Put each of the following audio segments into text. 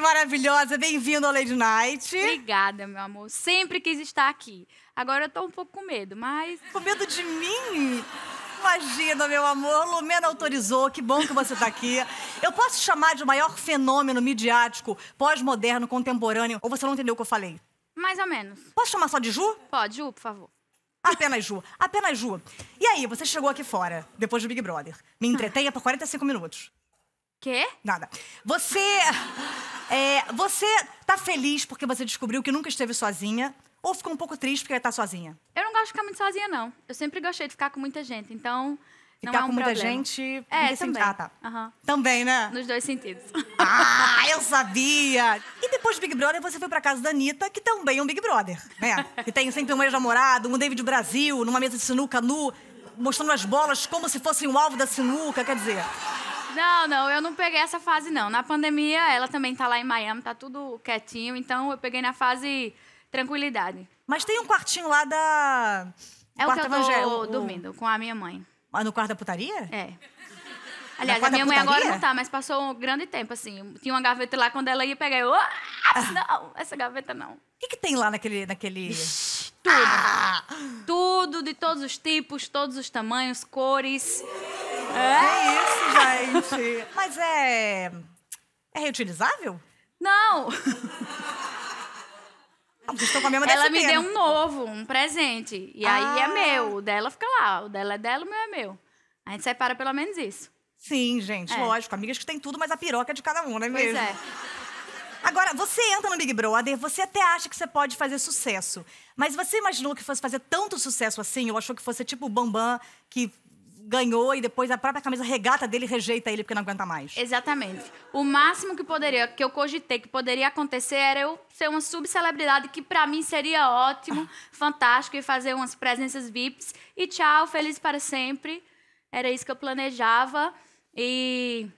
maravilhosa, bem-vindo ao Lady Night. Obrigada, meu amor. Sempre quis estar aqui. Agora eu tô um pouco com medo, mas. Com medo de mim? Imagina, meu amor. Lumena autorizou, que bom que você tá aqui. Eu posso chamar de maior fenômeno midiático, pós-moderno, contemporâneo, ou você não entendeu o que eu falei? Mais ou menos. Posso chamar só de Ju? Pode, Ju, por favor. Apenas Ju, apenas Ju. E aí, você chegou aqui fora, depois do Big Brother. Me entretenha por 45 minutos. Quê? Nada. Você. É, você tá feliz porque você descobriu que nunca esteve sozinha? Ou ficou um pouco triste porque tá sozinha? Eu não gosto de ficar muito sozinha, não. Eu sempre gostei de ficar com muita gente, então. Ficar é um com muita problema. gente. É, também. Ah, tá. Uhum. Também, né? Nos dois sentidos. Ah, eu sabia! E depois do Big Brother, você foi pra casa da Anitta, que também é um Big Brother, né? Que tem sempre um ex-namorado, um David Brasil, numa mesa de sinuca nu, mostrando as bolas como se fossem o alvo da sinuca, quer dizer. Não, não, eu não peguei essa fase, não. Na pandemia, ela também tá lá em Miami, tá tudo quietinho, então eu peguei na fase tranquilidade. Mas tem um quartinho lá da. É o quarto que eu tô dormindo, com a minha mãe. Mas ah, no quarto da putaria? É. Aliás, a minha mãe agora não tá, mas passou um grande tempo, assim. Tinha uma gaveta lá, quando ela ia pegar, eu... Ah, ah. não, essa gaveta não. O que, que tem lá naquele... naquele... Ixi, tudo. Ah! Tudo, de todos os tipos, todos os tamanhos, cores. É? Que é isso, gente? Mas é. É reutilizável? Não! vocês estão com a mesma Ela me deu um novo, um presente. E aí é ah. meu. O dela fica lá. O dela é dela, o meu é meu. A gente separa pelo menos isso. Sim, gente, é. lógico. Amigas que tem tudo, mas a piroca é de cada um, não é pois mesmo? Pois é. Agora, você entra no Big Brother, você até acha que você pode fazer sucesso. Mas você imaginou que fosse fazer tanto sucesso assim? Ou achou que fosse tipo o Bambam, que ganhou e depois a própria camisa regata dele rejeita ele porque não aguenta mais. Exatamente. O máximo que poderia, que eu cogitei que poderia acontecer era eu ser uma subcelebridade que para mim seria ótimo, fantástico e fazer umas presenças VIPs e tchau, feliz para sempre. Era isso que eu planejava e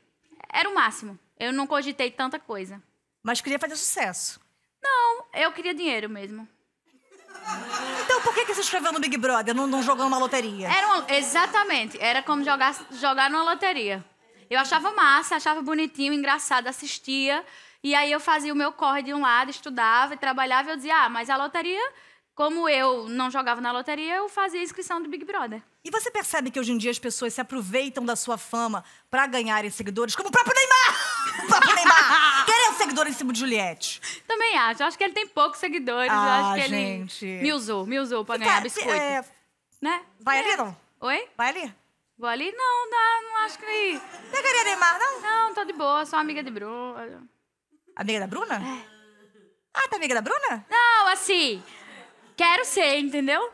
era o máximo. Eu não cogitei tanta coisa. Mas queria fazer sucesso. Não, eu queria dinheiro mesmo. que, que se inscreveu no Big Brother, não, não jogou numa loteria? Era exatamente, era como jogar, jogar numa loteria. Eu achava massa, achava bonitinho, engraçado, assistia. E aí eu fazia o meu corre de um lado, estudava e trabalhava. E eu dizia, ah, mas a loteria, como eu não jogava na loteria, eu fazia a inscrição do Big Brother. E você percebe que hoje em dia as pessoas se aproveitam da sua fama para ganharem seguidores, como o próprio Neymar! O próprio Neymar! Querem um é seguidor em cima de Juliette. Também acho. Acho que ele tem poucos seguidores. Ah, acho que gente. ele me usou, me usou pra ganhar tá, é, biscoito. É... Né? Vai é. ali, não? Oi? Vai ali? Vou ali? Não, não, não acho que... Pegaria Neymar, não? Não, tô de boa. Sou amiga de Bruna. Amiga da Bruna? É. Ah, tá amiga da Bruna? Não, assim... Quero ser, entendeu?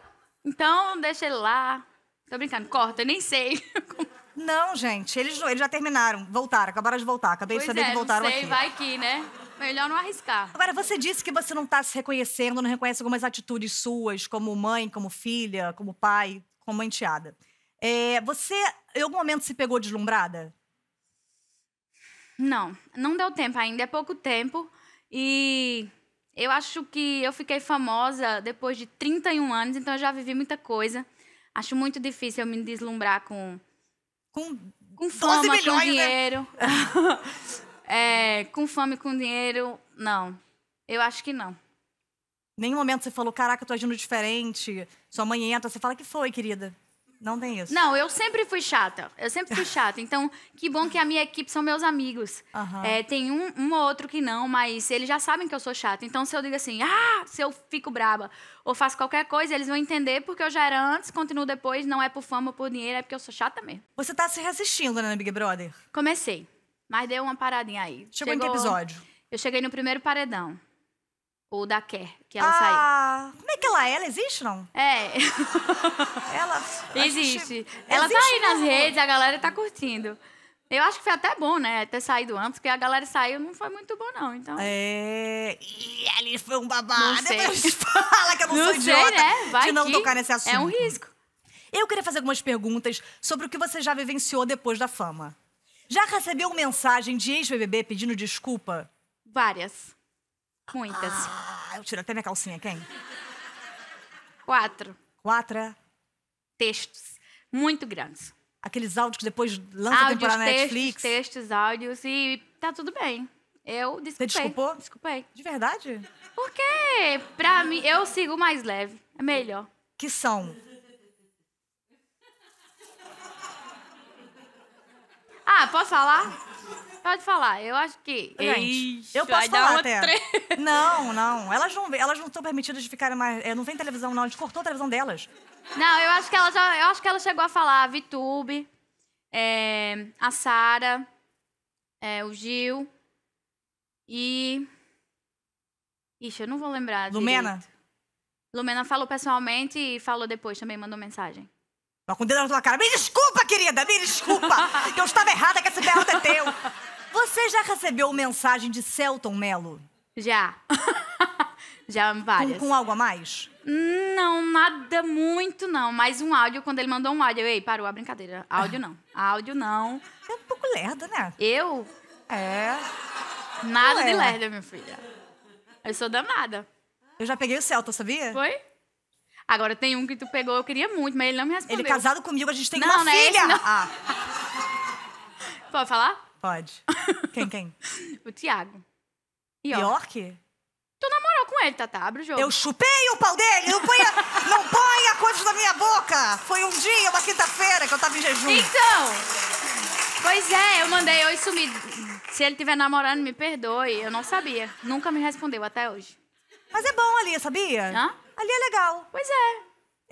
Então, deixa ele lá. Tô brincando, corta, eu nem sei. Não, gente, eles, eles já terminaram, voltaram, acabaram de voltar. Acabei pois de saber é, que voltaram não sei, aqui. vai aqui, né? Melhor não arriscar. Agora, você disse que você não tá se reconhecendo, não reconhece algumas atitudes suas, como mãe, como filha, como pai, como enteada. É, você, em algum momento, se pegou deslumbrada? Não, não deu tempo ainda, é pouco tempo. E eu acho que eu fiquei famosa depois de 31 anos, então eu já vivi muita coisa. Acho muito difícil eu me deslumbrar com. Com, com fama, milhões, com né? dinheiro. Né? é, com fama e com dinheiro, não. Eu acho que não. Nenhum momento você falou, caraca, eu tô agindo diferente. Sua mãe entra, você fala, que foi, querida? Não tem isso. Não, eu sempre fui chata. Eu sempre fui chata. Então, que bom que a minha equipe são meus amigos. Uhum. É, tem um, um ou outro que não, mas eles já sabem que eu sou chata. Então, se eu digo assim, ah, se eu fico braba ou faço qualquer coisa, eles vão entender porque eu já era antes, continuo depois, não é por fama ou por dinheiro, é porque eu sou chata mesmo. Você tá se resistindo, né, Big Brother? Comecei. Mas deu uma paradinha aí. Chegou, Chegou... em que episódio? Eu cheguei no primeiro paredão. O da Care, que ela ah, saiu. Como é que ela é? Ela existe, não? É. ela. Existe. Ela existe tá aí nas redes, a galera tá curtindo. Eu acho que foi até bom, né? Ter saído antes, porque a galera saiu não foi muito bom, não. Então. É. E ali foi um babado. Não sei. Depois fala que eu não, não sou sei, idiota né? Vai de não que tocar nesse assunto. É um risco. Eu queria fazer algumas perguntas sobre o que você já vivenciou depois da fama. Já recebeu mensagem de ex-BBB pedindo desculpa? Várias. Muitas. Ah, eu tiro até minha calcinha, quem? Quatro. Quatro? Textos. Muito grandes. Aqueles áudios que depois lança a temporada na textos, Netflix? textos, áudios e tá tudo bem. Eu desculpei. Você desculpou? Desculpei. De verdade? Porque, pra mim, eu sigo mais leve. É melhor. Que são? Ah, posso falar? pode falar. Eu acho que. Gente, eu posso falar até. Tre... Não, não. Elas não elas não estão permitidas de ficarem mais. É, não vem televisão, não. A gente cortou a televisão delas. Não, eu acho que ela já. Eu acho que ela chegou a falar a Vitube, é, a Sara, é, o Gil e. Ixi, eu não vou lembrar. Lumena? Direito. Lumena falou pessoalmente e falou depois também, mandou mensagem. Mas com o dedo na tua cara. Me desculpa, querida, me desculpa! que eu estava errada, que esse belo é teu! Você já recebeu mensagem de Celton Mello? Já. já várias. Com, com, algo a mais? Não, nada muito não. Mais um áudio, quando ele mandou um áudio. Eu, Ei, parou a brincadeira. Áudio não. Áudio não. é um pouco lerda, né? Eu? É. Nada de lerda, minha filha. Eu sou danada. Eu já peguei o Celton, sabia? Foi? Agora tem um que tu pegou, eu queria muito, mas ele não me respondeu. Ele casado comigo, a gente tem não, uma não filha. É esse, não. Ah. Pode falar? Pode. Quem, quem? o Thiago. York. York? Tu namorou com ele, Tata. Abre o jogo. Eu chupei o pau dele! Não ponha, não ponha coisas na minha boca! Foi um dia, uma quinta-feira, que eu tava em jejum. Então! Pois é, eu mandei oi sumido. Se ele tiver namorando, me perdoe. Eu não sabia. Nunca me respondeu até hoje. Mas é bom ali, sabia? Hã? Ali é legal. Pois é.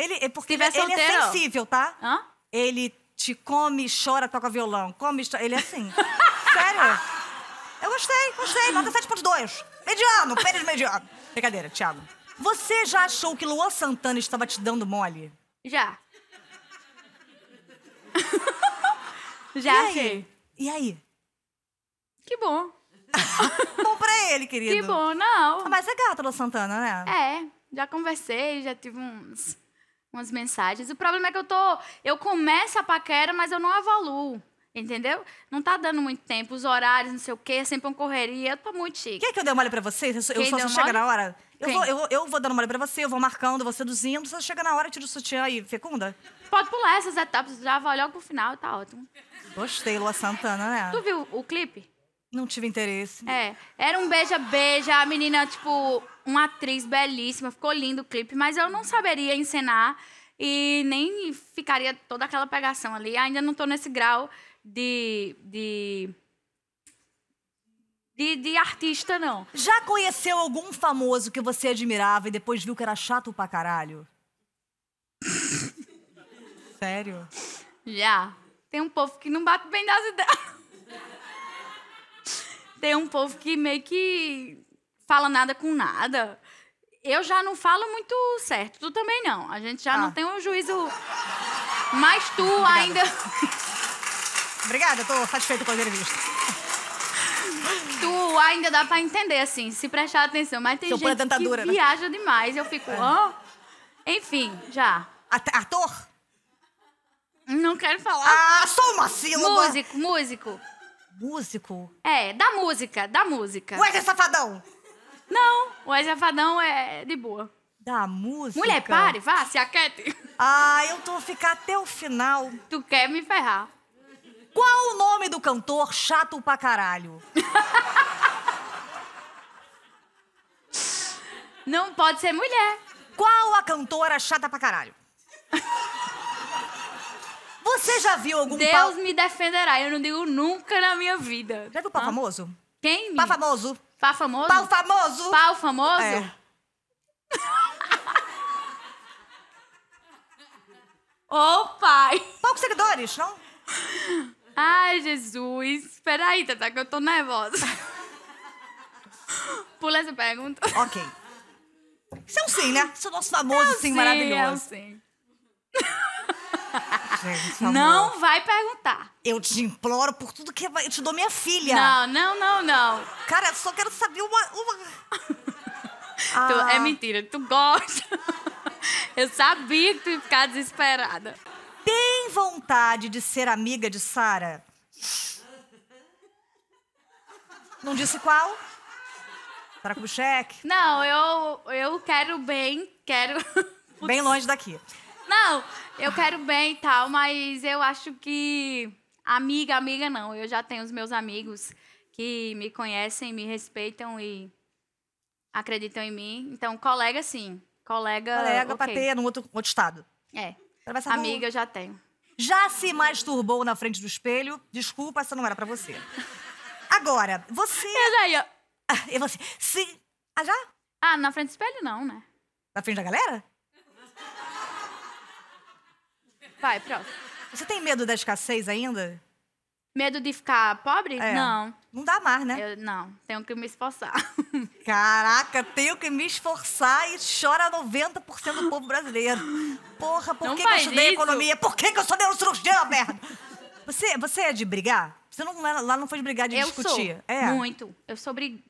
Ele, é porque ele, solteiro, ele é, é sensível, tá? Hã? Ele te come, chora, toca violão. Come, chora. Ele é assim. Sério? Eu gostei, gostei. Nota 7 pontos 2. Mediano, pênis mediano. Brincadeira, Thiago. Você já achou que Luan Santana estava te dando mole? Já. já e achei. Aí? E aí? Que bom. bom pra ele, querido. Que bom, não. Ah, mas é gato, Luan Santana, né? É. Já conversei, já tive uns, umas mensagens. O problema é que eu tô... Eu começo a paquera, mas eu não avaluo. Entendeu? Não tá dando muito tempo, os horários, não sei o quê, é sempre uma correria, eu tô muito chique. Quer que eu dê uma olhada pra vocês? Eu, eu só chego assim, chega na hora. Eu vou, eu, eu vou, dando uma olhada pra você, eu vou marcando, vou seduzindo, você chega na hora, tira o sutiã e fecunda? Pode pular essas etapas, já vai logo pro final, tá ótimo. Gostei, Lua Santana, né? Tu viu o clipe? Não tive interesse. É. Era um beija-beija, a menina, tipo, uma atriz belíssima, ficou lindo o clipe, mas eu não saberia encenar e nem ficaria toda aquela pegação ali. Ainda não tô nesse grau de, de de, de, artista, não. Já conheceu algum famoso que você admirava e depois viu que era chato pra caralho? Sério? Já. Tem um povo que não bate bem nas ideias. Tem um povo que meio que fala nada com nada. Eu já não falo muito certo, tu também não. A gente já ah. não tem um juízo. Mas tu Obrigada. ainda. Obrigada, tô satisfeita com a entrevista. Tu ainda dá pra entender, assim, se prestar atenção. Mas tem Seu gente que né? viaja demais. Eu fico, ó... Oh. Enfim, já. ator? Não quero falar. Ah, só uma sílaba. Músico, músico. Músico? É, da música, da música. Wesley Safadão. Não, Wesley Safadão é de boa. Da música? Mulher, pare, vá, se aquete. Ah, eu tô ficar até o final. Tu quer me ferrar. Qual o nome do cantor chato pra caralho? Não pode ser mulher. Qual a cantora chata pra caralho? Você já viu algum Deus me defenderá, eu não digo nunca na minha vida. Já viu pau ah. famoso? Quem? Pau famoso. Pau famoso? Pau famoso. Pau famoso? É. Ô, oh, pai! Poucos seguidores, não? Ai, Jesus. Espera aí, Tata, que eu tô nervosa. Pula essa pergunta. Ok. Isso é um sim, né? Isso é o nosso famoso é um sim, sim maravilhoso. É um sim. Gente, não vai perguntar. Eu te imploro por tudo que eu te dou minha filha. Não, não, não, não. Cara, só quero saber uma. uma... Ah. Tu, é ah. mentira, tu gosta. Eu sabia que tu ia ficar desesperada tem vontade de ser amiga de Sara? Não disse qual? o Cheque. Não, eu, eu quero bem, quero. Bem longe daqui. Não, eu quero bem e tal, mas eu acho que. Amiga, amiga não. Eu já tenho os meus amigos que me conhecem, me respeitam e acreditam em mim. Então, colega, sim. Colega. Colega okay. pra ter no outro, outro estado. É. Atravessar Amiga, eu já tenho. Já se masturbou na frente do espelho? Desculpa, essa não era para você. Agora, você. Eu já ia. Eu e você? Se. Ah, já? Ah, na frente do espelho não, né? Na frente da galera? Vai, pronto. Você tem medo da escassez ainda? Medo de ficar pobre? É. Não. Não dá mais, né? Eu, não, tenho que me esforçar. Caraca, tenho que me esforçar e chora 90% do povo brasileiro. Porra, por não que, que eu estudei isso. economia? Por que, que eu sou neurocirurgião, merda? Você, você é de brigar? Você não, é, lá não foi de brigar, de eu discutir? Sou. É. Muito. Eu sou brig...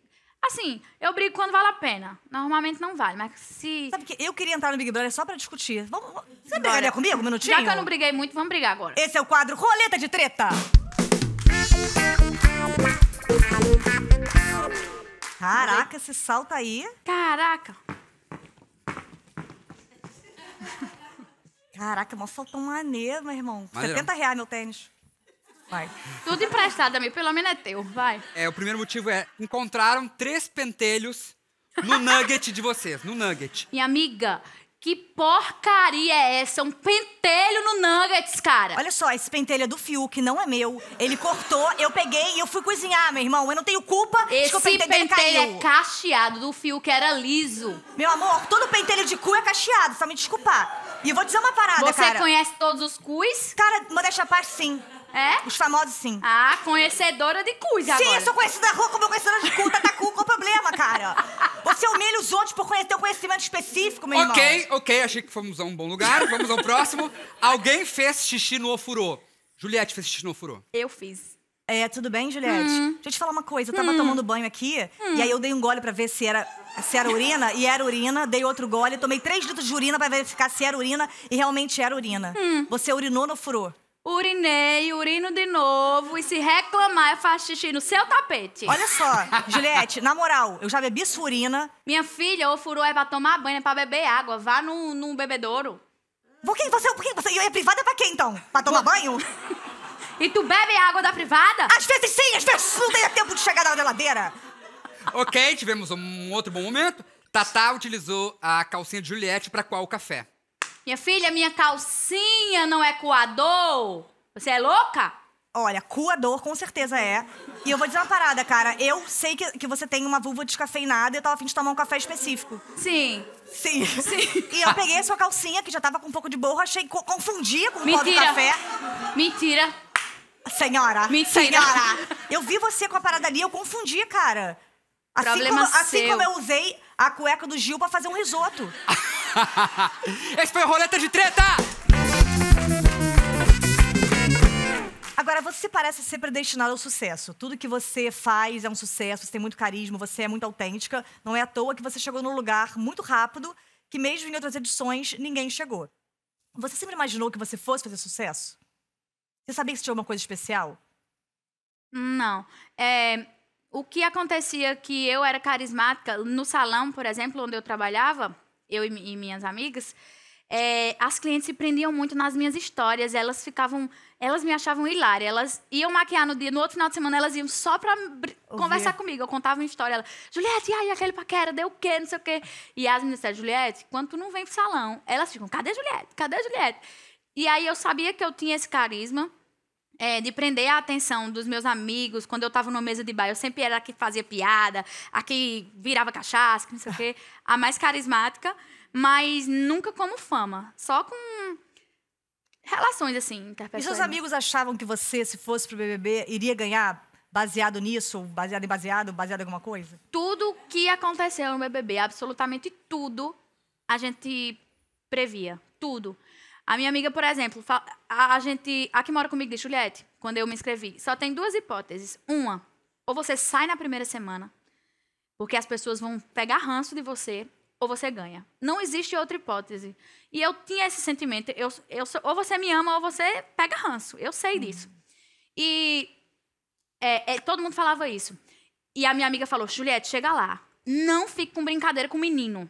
Assim, eu brigo quando vale a pena. Normalmente não vale, mas se. Sabe que eu queria entrar no Big Brother só pra discutir. Vamos, você brigaria comigo um minutinho? Já que eu não briguei muito, vamos brigar agora. Esse é o quadro Roleta de Treta! Caraca, você salta aí? Caraca! Caraca, mó saltão maneiro, meu irmão. Maneirão. 70 reais meu tênis. Vai. Tudo emprestado, amigo. Pelo menos é teu. Vai. É, o primeiro motivo é... Encontraram três pentelhos no nugget de vocês. No nugget. Minha amiga, que porcaria é essa? Um pentelho no nuggets, cara. Olha só, esse pentelho é do Fiuk, não é meu. Ele cortou, eu peguei e eu fui cozinhar, meu irmão. Eu não tenho culpa esse de que o pentelho, pentelho é caiu. é cacheado, do Fiuk era liso. Meu amor, todo pentelho de cu é cacheado, só me desculpar. E eu vou dizer uma parada, Você cara. Você conhece todos os cuis? Cara, modéstia à parte, sim. É? Os famosos, sim. Ah, conhecedora de cuis sim, agora. Sim, eu sou conhecida da rua como conhecedora de cu. Tatacu, tá, tá qual o problema, cara? Você humilha os outros por conhecer um conhecimento específico, meu irmão. Ok, ok, achei que fomos a um bom lugar. Vamos ao próximo. Alguém fez xixi no ofurô. Juliette fez xixi no ofurô. Eu fiz. É, tudo bem, Juliette? Hum. Deixa eu te falar uma coisa. Eu tava hum. tomando banho aqui, hum. e aí eu dei um gole pra ver se era, se era urina, e era urina. Dei outro gole, tomei três litros de urina pra verificar se era urina, e realmente era urina. Hum. Você urinou no furô urinei, urino de novo e se reclamar, eu faço xixi no seu tapete. Olha só, Juliette, na moral, eu já bebi surina. Minha filha, ou furou é pra tomar banho, é pra beber água. Vá num, num bebedouro. Por que você, por que você é privada pra quê, então? Pra tomar banho? e tu bebe água da privada? Às vezes sim, às vezes não tem tempo de chegar na geladeira. ok, tivemos um outro bom momento. Tatá utilizou a calcinha de Juliette para qual o café. Minha filha, minha calcinha não é coador. Você é louca? Olha, coador com certeza é. E eu vou dizer uma parada, cara. Eu sei que, que você tem uma vulva descafeinada e eu tava afim de tomar um café específico. Sim. Sim. Sim. E eu peguei a sua calcinha, que já tava com um pouco de borra, achei co confundia com o pó do café. Mentira. Senhora. Mentira. Senhora. Eu vi você com a parada ali, eu confundi, cara. Assim, Problema assim como, assim seu. como eu usei a cueca do Gil pra fazer um risoto. Esse foi o Roleta de Treta! Agora, você parece ser predestinado ao sucesso. Tudo que você faz é um sucesso, você tem muito carisma, você é muito autêntica. Não é à toa que você chegou num lugar muito rápido que, mesmo em outras edições, ninguém chegou. Você sempre imaginou que você fosse fazer sucesso? Você sabia que você tinha alguma coisa especial? Não. É, o que acontecia que eu era carismática no salão, por exemplo, onde eu trabalhava, eu e, minhas amigas, é, as clientes se prendiam muito nas minhas histórias, elas ficavam, elas me achavam hilária, elas iam maquiar no dia, no outro final de semana elas iam só para conversar comigo, eu contava uma história, ela, Juliette, e aí aquele paquera, deu o quê, não sei o quê, e as meninas disseram, Juliette, quando tu não vem pro salão, elas ficam, cadê Juliette, cadê Juliette? E aí eu sabia que eu tinha esse carisma, é, de prender a atenção dos meus amigos. Quando eu estava numa mesa de bar, eu sempre era a que fazia piada, a que virava cachaça, que não sei o quê. A mais carismática, mas nunca como fama. Só com relações, assim, interpessoais. E seus amigos achavam que você, se fosse pro BBB, iria ganhar baseado nisso, baseado em baseado, baseado em alguma coisa? Tudo que aconteceu no BBB, absolutamente tudo, a gente previa. Tudo. A minha amiga, por exemplo, a gente. A que mora comigo diz, Juliette, quando eu me inscrevi, só tem duas hipóteses. Uma, ou você sai na primeira semana, porque as pessoas vão pegar ranço de você, ou você ganha. Não existe outra hipótese. E eu tinha esse sentimento. Eu, eu, ou você me ama, ou você pega ranço. Eu sei uhum. disso. E é, é, todo mundo falava isso. E a minha amiga falou: Juliette, chega lá. Não fique com brincadeira com o menino.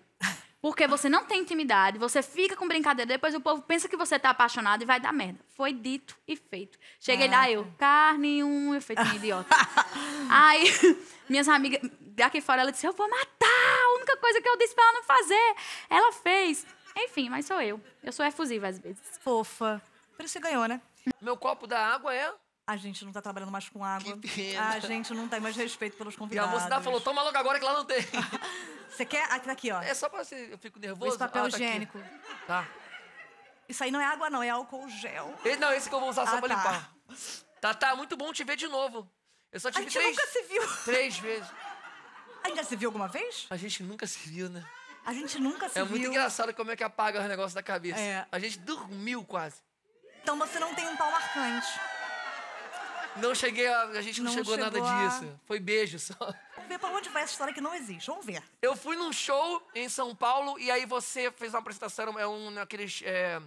Porque você não tem intimidade, você fica com brincadeira, depois o povo pensa que você tá apaixonado e vai dar merda. Foi dito e feito. Cheguei ah. lá, é. eu, carne um, eu idiota. Aí, minhas amigas, daqui fora, ela disse: Eu vou matar! A única coisa que eu disse pra ela não fazer. Ela fez. Enfim, mas sou eu. Eu sou efusiva às vezes. Fofa. Por isso você ganhou, né? Meu copo da água é. A gente não tá trabalhando mais com água. Que pena. A gente não tem mais respeito pelos convidados. E a mocidade falou, toma logo agora que lá não tem. Você quer? Aqui, ah, tá aqui, ó. É só pra você... Eu fico nervoso. Esse papel ah, tá higiênico. Tá, tá, Isso aí não é água, não. É álcool gel. Esse, não, esse que eu vou usar ah, só pra tá. limpar. Tá, tá. Muito bom te ver de novo. Eu só te a vi três... A gente nunca se viu. Três vezes. Ainda se viu alguma vez? A gente nunca se viu, né? A gente nunca se é viu. É muito engraçado como é que apaga os negócios da cabeça. É. A gente dormiu quase. Então você não tem um pau marcante. Não cheguei a. A gente não, não chegou, chegou, nada a... disso. Foi beijo só. Vamos ver pra onde vai essa história que não existe. Vamos ver. Eu fui num show em São Paulo e aí você fez uma apresentação, é um naqueles. É,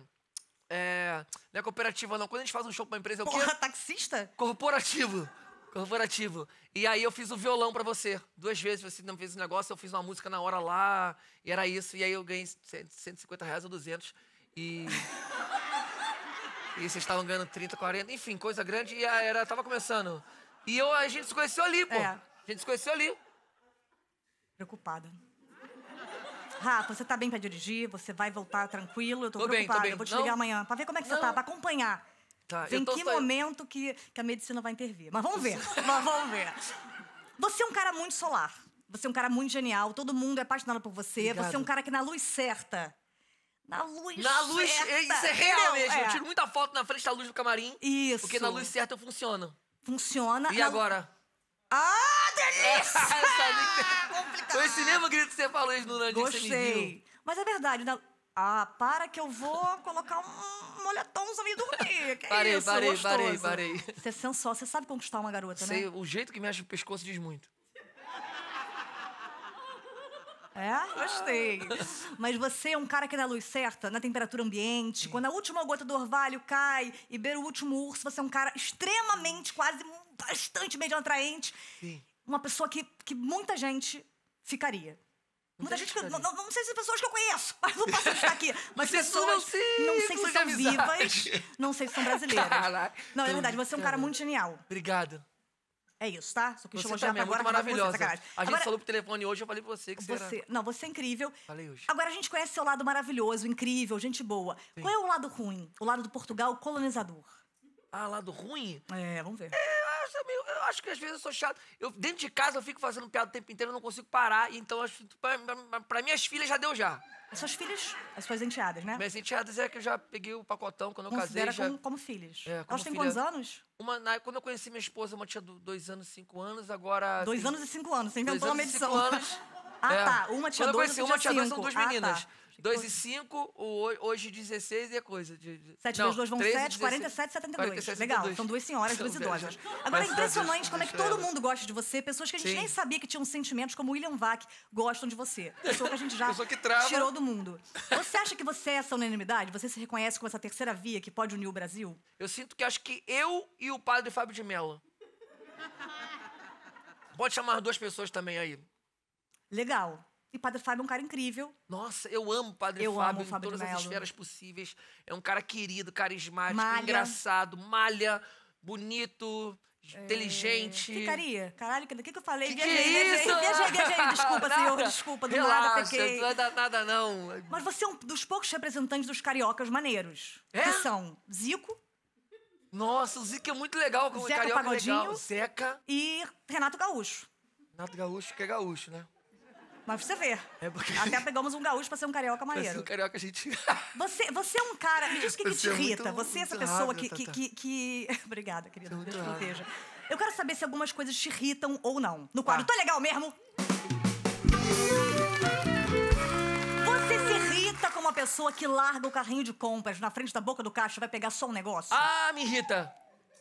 é, não é cooperativa, não. Quando a gente faz um show pra uma empresa, é o quê? Porra, taxista? Corporativo. Corporativo. E aí eu fiz o violão para você. Duas vezes você não fez o negócio, eu fiz uma música na hora lá, e era isso. E aí eu ganhei 150 reais ou 200. E. E vocês estavam ganhando 30, 40, enfim, coisa grande. E a era tava começando. E eu, a gente se conheceu ali, pô. É. A gente se conheceu ali. Preocupada. Rafa, você tá bem pra dirigir? Você vai voltar tranquilo? Eu tô, tô preocupada. Bem, tô bem. Eu vou te ligar Não. amanhã pra ver como é que Não. você tá, pra acompanhar. Tá, Vem que saindo. momento que, que a medicina vai intervir. Mas vamos ver. Mas vamos ver. Você é um cara muito solar. Você é um cara muito genial. Todo mundo é apaixonado por você. Obrigado. Você é um cara que na luz certa na luz Na luz, certa. É, isso é real não, mesmo. É. Eu tiro muita foto na frente da luz do camarim. Isso. Porque na luz certa funciona. Funciona. E na... agora? Ah, delícia! é complicado. Foi esse mesmo grito que você falou no Nandinho. Gostei. Mas é verdade, na... Ah, para que eu vou colocar um moletomzinho e dormir. Que parei, isso, parei, gostoso. parei, parei. Você é sensual, você sabe conquistar uma garota, Sei, né? O jeito que mexe o pescoço diz muito. É? Gostei. Mas você é um cara que na luz certa, na temperatura ambiente, quando a última gota do orvalho cai e beira o último urso, você é um cara extremamente, quase bastante meio atraente. Sim. Uma pessoa que, que muita gente ficaria. Muita gente, que, não, não, sei se pessoas que eu conheço, mas não posso estar aqui. Mas você pessoas, não, sei, não sei se são amizade. vivas, não sei se são brasileiras. Caraca. Não, é verdade, você é um cara muito genial. Obrigado. É isso, tá? Só que você chamou também, é agora, é maravilhosa. Você, a gente falou pro telefone hoje, eu falei pra você que você... você era... Não, você é incrível. Falei hoje. Agora a gente conhece seu lado maravilhoso, incrível, gente boa. Sim. Qual é o lado ruim? O lado do Portugal colonizador. Ah, lado ruim? É, vamos ver. É eu, eu acho que às vezes eu sou chato. Eu, dentro de casa eu fico fazendo piada o tempo inteiro, eu não consigo parar. Então, para minhas filhas já deu já. As suas filhas, as suas enteadas, né? Minhas enteadas é que eu já peguei o pacotão quando eu Considera casei. Como, já... como filhas. É, como Elas têm filha... quantos anos? Uma, na... quando eu conheci minha esposa, uma tinha dois anos, cinco anos, agora. Dois tem... anos e cinco anos, você inventou uma medição. Cinco anos. ah, é. tá. Uma tinha quando dois, eu conheci, uma tinha dois, são duas meninas. Ah, tá. 2 e 5, hoje 16 e é coisa. De, 7 vezes 2 vão 7, 47, 72. Legal, são duas senhoras, duas idosas. Agora é impressionante como é que todo mundo gosta de você, pessoas que a gente Sim. nem sabia que tinham sentimentos, como William Vac, gostam de você. Pessoa que a gente já tirou do mundo. Você acha que você é essa unanimidade? Você se reconhece como essa terceira via que pode unir o Brasil? Eu sinto que acho que eu e o padre Fábio de Mello. Pode chamar duas pessoas também aí. Legal. E Padre Fábio é um cara incrível. Nossa, eu amo Padre eu Fábio, amo Fábio em todas as esferas possíveis. É um cara querido, carismático, malha. engraçado, malha, bonito, é... inteligente. Ficaria. Caralho, o que, que eu falei? Que viajei, que é isso? viajei, viajei, viajei. Desculpa, nada. senhor, desculpa, do Relaxa, nada pequei. Não é nada, não. Mas você é um dos poucos representantes dos cariocas maneiros. É? Que são Zico. Nossa, o Zico é muito legal como Zeca carioca é Pagodinho legal. Zeca. E Renato Gaúcho. Renato Gaúcho, que é gaúcho, né? Mas pra você ver. É porque... Até pegamos um gaúcho pra ser um carioca maneiro. Pra um carioca a gente. Você, você é um cara. Me diz o que, que te é irrita. É você é essa pessoa que, tá, tá. que, que, Obrigada, querida. É Deus te proteja. Eu quero saber se algumas coisas te irritam ou não. No quadro, tá, é legal mesmo? Você se irrita uma pessoa que larga o carrinho de compras na frente da boca do caixa vai pegar só um negócio? Ah, me irrita.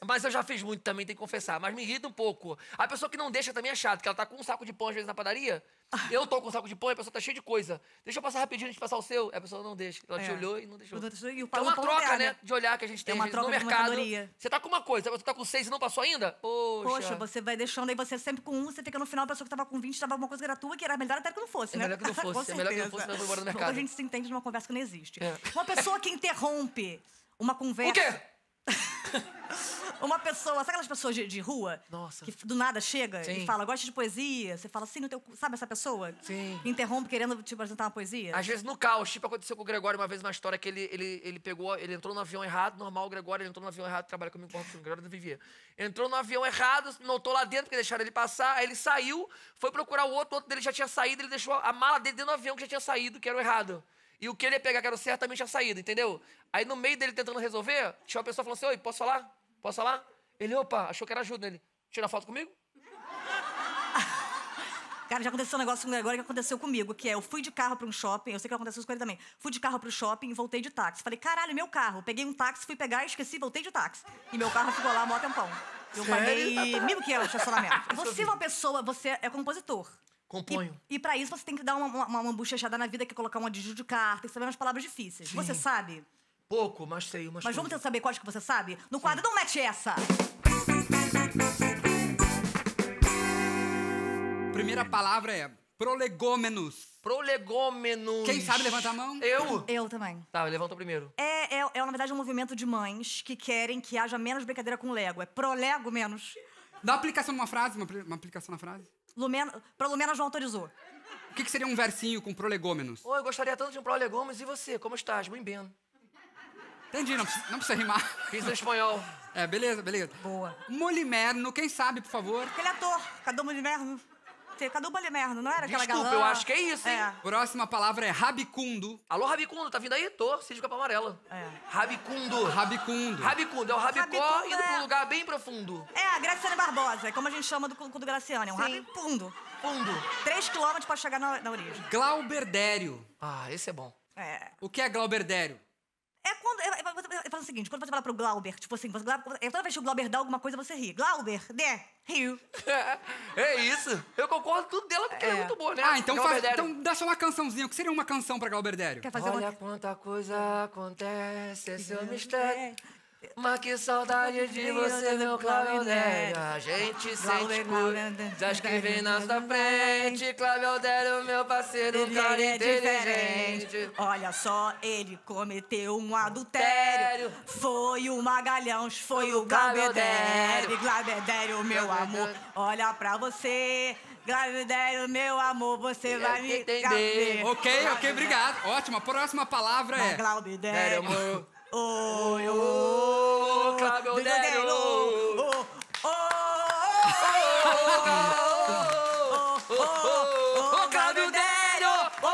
Mas eu já fiz muito também, tem que confessar. Mas me irrita um pouco. A pessoa que não deixa também é chata, que ela tá com um saco de pão às vezes na padaria Eu tô com um saco de pão e a pessoa tá cheia de coisa. Deixa eu passar rapidinho antes de passar o seu. A pessoa não deixa. Ela é. te olhou e não deixou. E o pão, então, é uma tá troca, né? De olhar que a gente tem. É uma troca no mercado. Você tá com uma coisa, você tá com seis e não passou ainda? Poxa. Poxa, você vai deixando aí você sempre com um, você fica no final, a pessoa que tava com 20 tava com uma coisa que era tua, que era melhor até que não fosse, é né? Melhor que não fosse. é melhor que não fosse, não foi embora do mercado. Quando a gente se entende numa conversa que não existe. É. Uma pessoa que interrompe uma conversa. O quê? uma pessoa, sabe aquelas pessoas de, de rua? Nossa. Que do nada chega Sim. e fala, gosta de poesia. Você fala assim no teu. Sabe essa pessoa? Sim. Interrompe querendo te apresentar uma poesia. Às vezes no caos, tipo aconteceu com o Gregório uma vez uma história que ele, ele, ele pegou, ele entrou no avião errado, normal, o Gregório ele entrou no avião errado, trabalha comigo com o Gregório não vivia. Entrou no avião errado, notou lá dentro, que deixaram ele passar, aí ele saiu, foi procurar o outro, o outro dele já tinha saído, ele deixou a mala dele dentro do avião que já tinha saído, que era o errado. E o que ele ia pegar, que era certamente a saída, entendeu? Aí no meio dele tentando resolver, tinha uma pessoa falando assim: Oi, posso falar? Posso falar? Ele, opa, achou que era ajuda. Ele, tira foto comigo? Cara, já aconteceu um negócio agora que aconteceu comigo, que é eu fui de carro para um shopping, eu sei que aconteceu com ele também. Fui de carro para o shopping e voltei de táxi. Falei, caralho, meu carro. Peguei um táxi, fui pegar, esqueci, voltei de táxi. E meu carro ficou lá mó tempão. Eu Sério? paguei 1.500 de estacionamento. Você é uma pessoa, você é compositor. Componho. E, e para isso você tem que dar uma, uma, uma bochechada na vida, que é colocar um adjunto de carta, tem que saber umas palavras difíceis. Sim. Você sabe? Pouco, mas sei umas Mas coisas. vamos tentar saber quais que você sabe? No Sim. quadro Não Mete Essa! Primeira palavra é prolegômenos. Prolegômenos. Quem sabe levanta a mão? Eu? Eu também. Tá, levanta o primeiro. É, é, é, na verdade, um movimento de mães que querem que haja menos brincadeira com Lego. É prolego menos. Dá uma aplicação numa frase, uma, uma aplicação na frase. Lumena, pra Lumena João autorizou. O que, que seria um versinho com prolegômenos? Oh, eu gostaria tanto de um prolegômenos. E você, como estás? Muito bem. Entendi, não precisa, não precisa rimar. Fiz em espanhol. É, beleza, beleza. Boa. Molimerno, quem sabe, por favor? Aquele é ator. Cadê o Molimerno? bater. Cadê o Não era aquela Desculpa, eu acho que é isso, hein? É. Próxima palavra é rabicundo. Alô, rabicundo, tá vindo aí? Tô, de Capa Amarela. É. Rabicundo. Rabicundo. Rabicundo, é o rabicó rabicundo indo é... pra um lugar bem profundo. É, a Graciane Barbosa, é como a gente chama do, do Graciane, é um Sim. rabicundo. Fundo. Três quilômetros pra chegar na, na origem. Glauberdério. Ah, esse é bom. É. O que é Glauberdério? É quando. É, é você, eu é, é falo o seguinte: quando você fala pro Glauber, tipo assim, você, toda vez que o Glauber dá alguma coisa, você ri. Glauber, dê, né? riu. É, isso. Eu concordo tudo dela porque é. é muito boa, né? Ah, então, faz, então dá só uma cançãozinha. O que seria uma canção pra Glauber Dério? Quer fazer Olha uma... quanta coisa acontece, esse é seu mistério. Mas que saudade de você, meu Claveldério. A gente sente por das que vem na sua frente. Claveldério, meu parceiro, ele cara é inteligente. Olha só, ele cometeu um adultério. Foi o Magalhães, foi o Claveldério. Claveldério, meu amor, olha pra você. Gravidério, meu amor, você vai é me entender. Ok, ok, obrigado. ótima. próxima palavra é. Gravidério, amor. Oi, ô, Cláudio Dero. Ô, Cláudio Dero. Ô,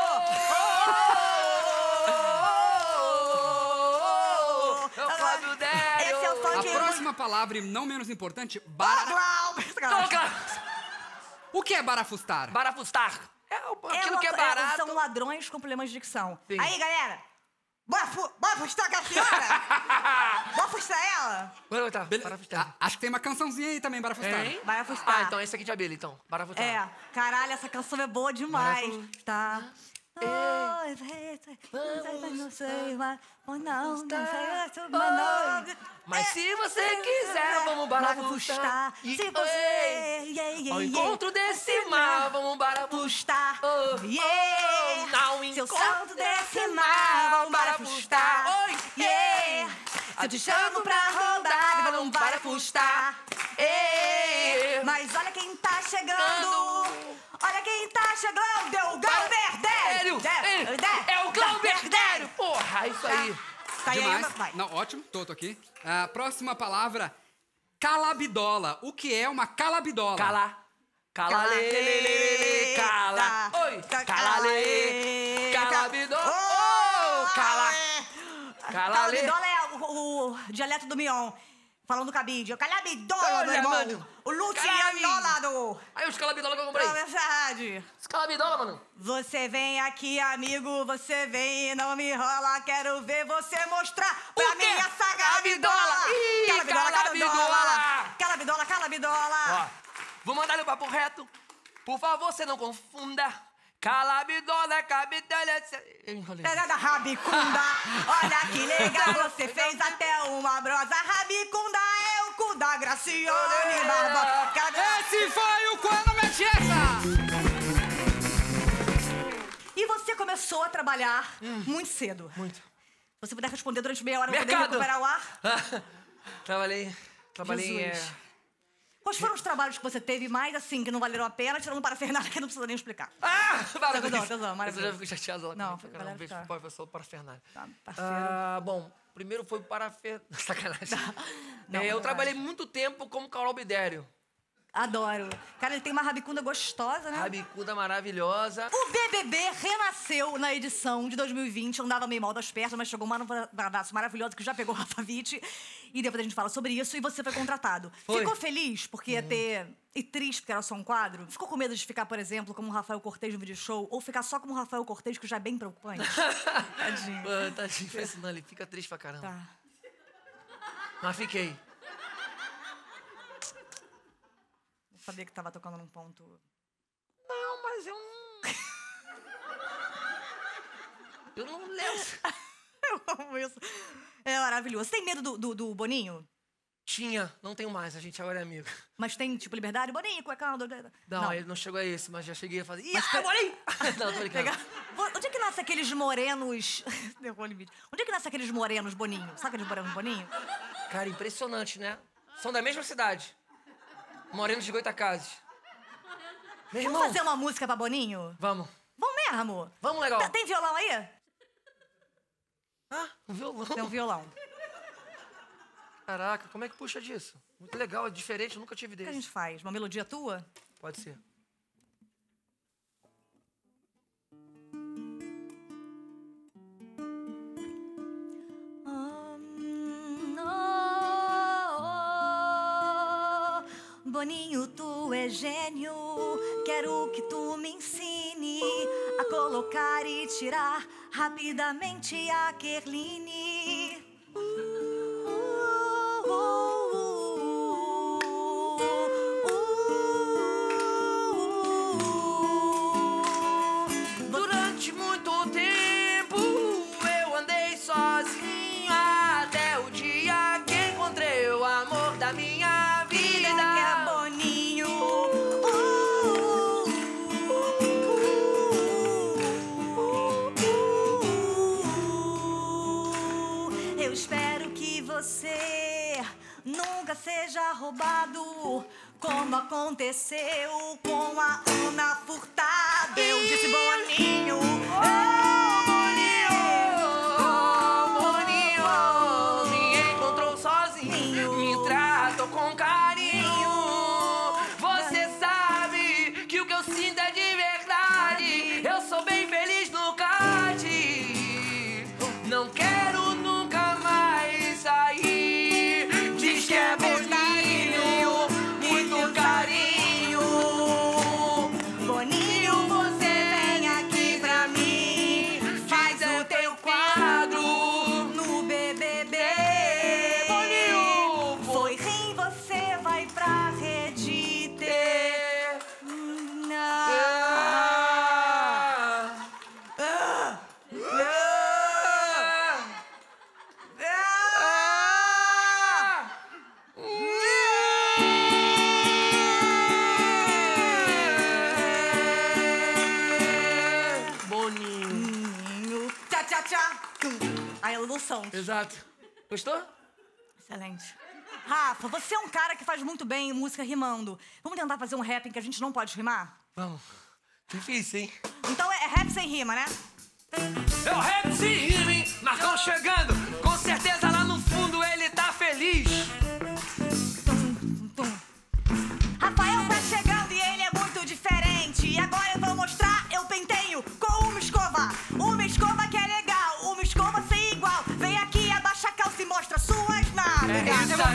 Cláudio Dero. Esse é o som A próxima palavra, e não menos importante, bara... O que é barafustar? Barafustar. É o- aquilo Elas- que é elas é, barato. São ladrões com problemas de dicção. Sim. Aí, galera, Bora, fu bora fustar com senhora? bora frustrar ela? Bora botar, Bele... bora frustrar. A, acho que tem uma cançãozinha aí também, bora frustrar. Tem? Bora frustrar. Ah, então esse aqui de abelha, então. Bora frustrar. É, caralho, essa canção é boa demais. Bora fustar. Tá. Não sei, mas não, não sei, é mas Mas é. se você é. quiser, vamos barafustar. Se você, ao encontro desse mar, vamos barafustar. Não encontro. Se eu salto desse mar, vamos barafustar. Se eu te chamo pra rodar, vamos barafustar. Mas olha quem tá chegando, olha quem tá chegando, deu galvão. É, é o Glauber Dário! Porra, é isso tá. aí! Tá Demais. vai. Não, ótimo, tô, tô aqui. A ah, próxima palavra, calabidola. O que é uma calabidola? Cala. Cala, cala, Oi, cala, calabidola. cala. Calabidola é o, o, o dialeto do Mion. Falando cabide. Calabidola, meu irmão. Mano. O Lucianolado. Aí os calabidola que eu comprei. Não, é verdade. Os calabidola, mano. Você vem aqui, amigo. Você vem e não me rola. Quero ver você mostrar pra o mim quê? essa calabidola. calabidola, calabidola. Calabidola, calabidola. Ó, vou mandar no papo reto. Por favor, você não confunda Calabidona, cabidona. É Pegada rabicunda. Olha que legal, você fez até uma brosa. Rabicunda é o cu da Gracione Barbosa. Esse foi o Quando Me E você começou a trabalhar hum. muito cedo. Muito. você puder responder durante meia hora, Mercado. poder recuperar o ar? Trabalhei. Trabalhei. Jesus. É... Quais foram os trabalhos que você teve mais, assim, que não valeram a pena, tirando para Fernanda, que não precisa nem explicar? Ah! Maravilhoso. Tesão, maravilhoso. já ficou chateado lá. Não, foi um beijo pro professor para Fernanda. Tá, parceiro. Ah, bom, primeiro foi para Fernanda. Sacanagem. Tá. Não, é, não, eu trabalhei acho. muito tempo como Carol Bidério. Adoro. Cara, ele tem uma rabicunda gostosa, né? Rabicuda maravilhosa. O BBB renasceu na edição de 2020. Andava meio mal das pernas, mas chegou um abraço que já pegou o Rafa Witt. E depois a gente fala sobre isso e você foi contratado. Foi. Ficou feliz porque ia hum. ter... E triste porque era só um quadro? Ficou com medo de ficar, por exemplo, como o Rafael Cortez no vídeo show? Ou ficar só como o Rafael Cortez, que já é bem preocupante? tadinho. Pô, tadinho, não. Ele fica triste pra caramba. Tá. Mas fiquei. sabia que estava tocando num ponto. Não, mas eu não. eu não lembro. eu amo isso. É maravilhoso. Você tem medo do, do, do, Boninho? Tinha, não tenho mais, a gente agora é amigo. Mas tem, tipo, liberdade? Boninho, cuecão... Não, não, ele não chegou a isso, mas já cheguei a fazer... Ih, ah, Boninho! não, tô brincando. Onde é que nasce aqueles morenos... Derrubou o limite. Onde é que nasce aqueles morenos Boninho? saca de morenos Boninho? Cara, impressionante, né? São da mesma cidade. Moreno de Goitacazes. Meu irmão. Vamos fazer uma música pra Boninho? Vamos. Vamos mesmo? Vamos, legal. Tá, tem violão aí? Ah, um violão. Tem um violão. Caraca, como é que puxa disso? Muito legal, é diferente, eu nunca tive desse. O que a gente faz? Uma melodia tua? Pode ser. Boninho, tu é gênio. Quero que tu me ensine a colocar e tirar rapidamente a Kerline. roubado, como aconteceu com a Ana Furtado. Eu disse boninho. Oh! Gostou? Excelente. Rafa, você é um cara que faz muito bem música rimando. Vamos tentar fazer um rap em que a gente não pode rimar? Vamos. Difícil, hein? Então é rap sem rima, né? É o rap sem rima, hein? Marcão chegando!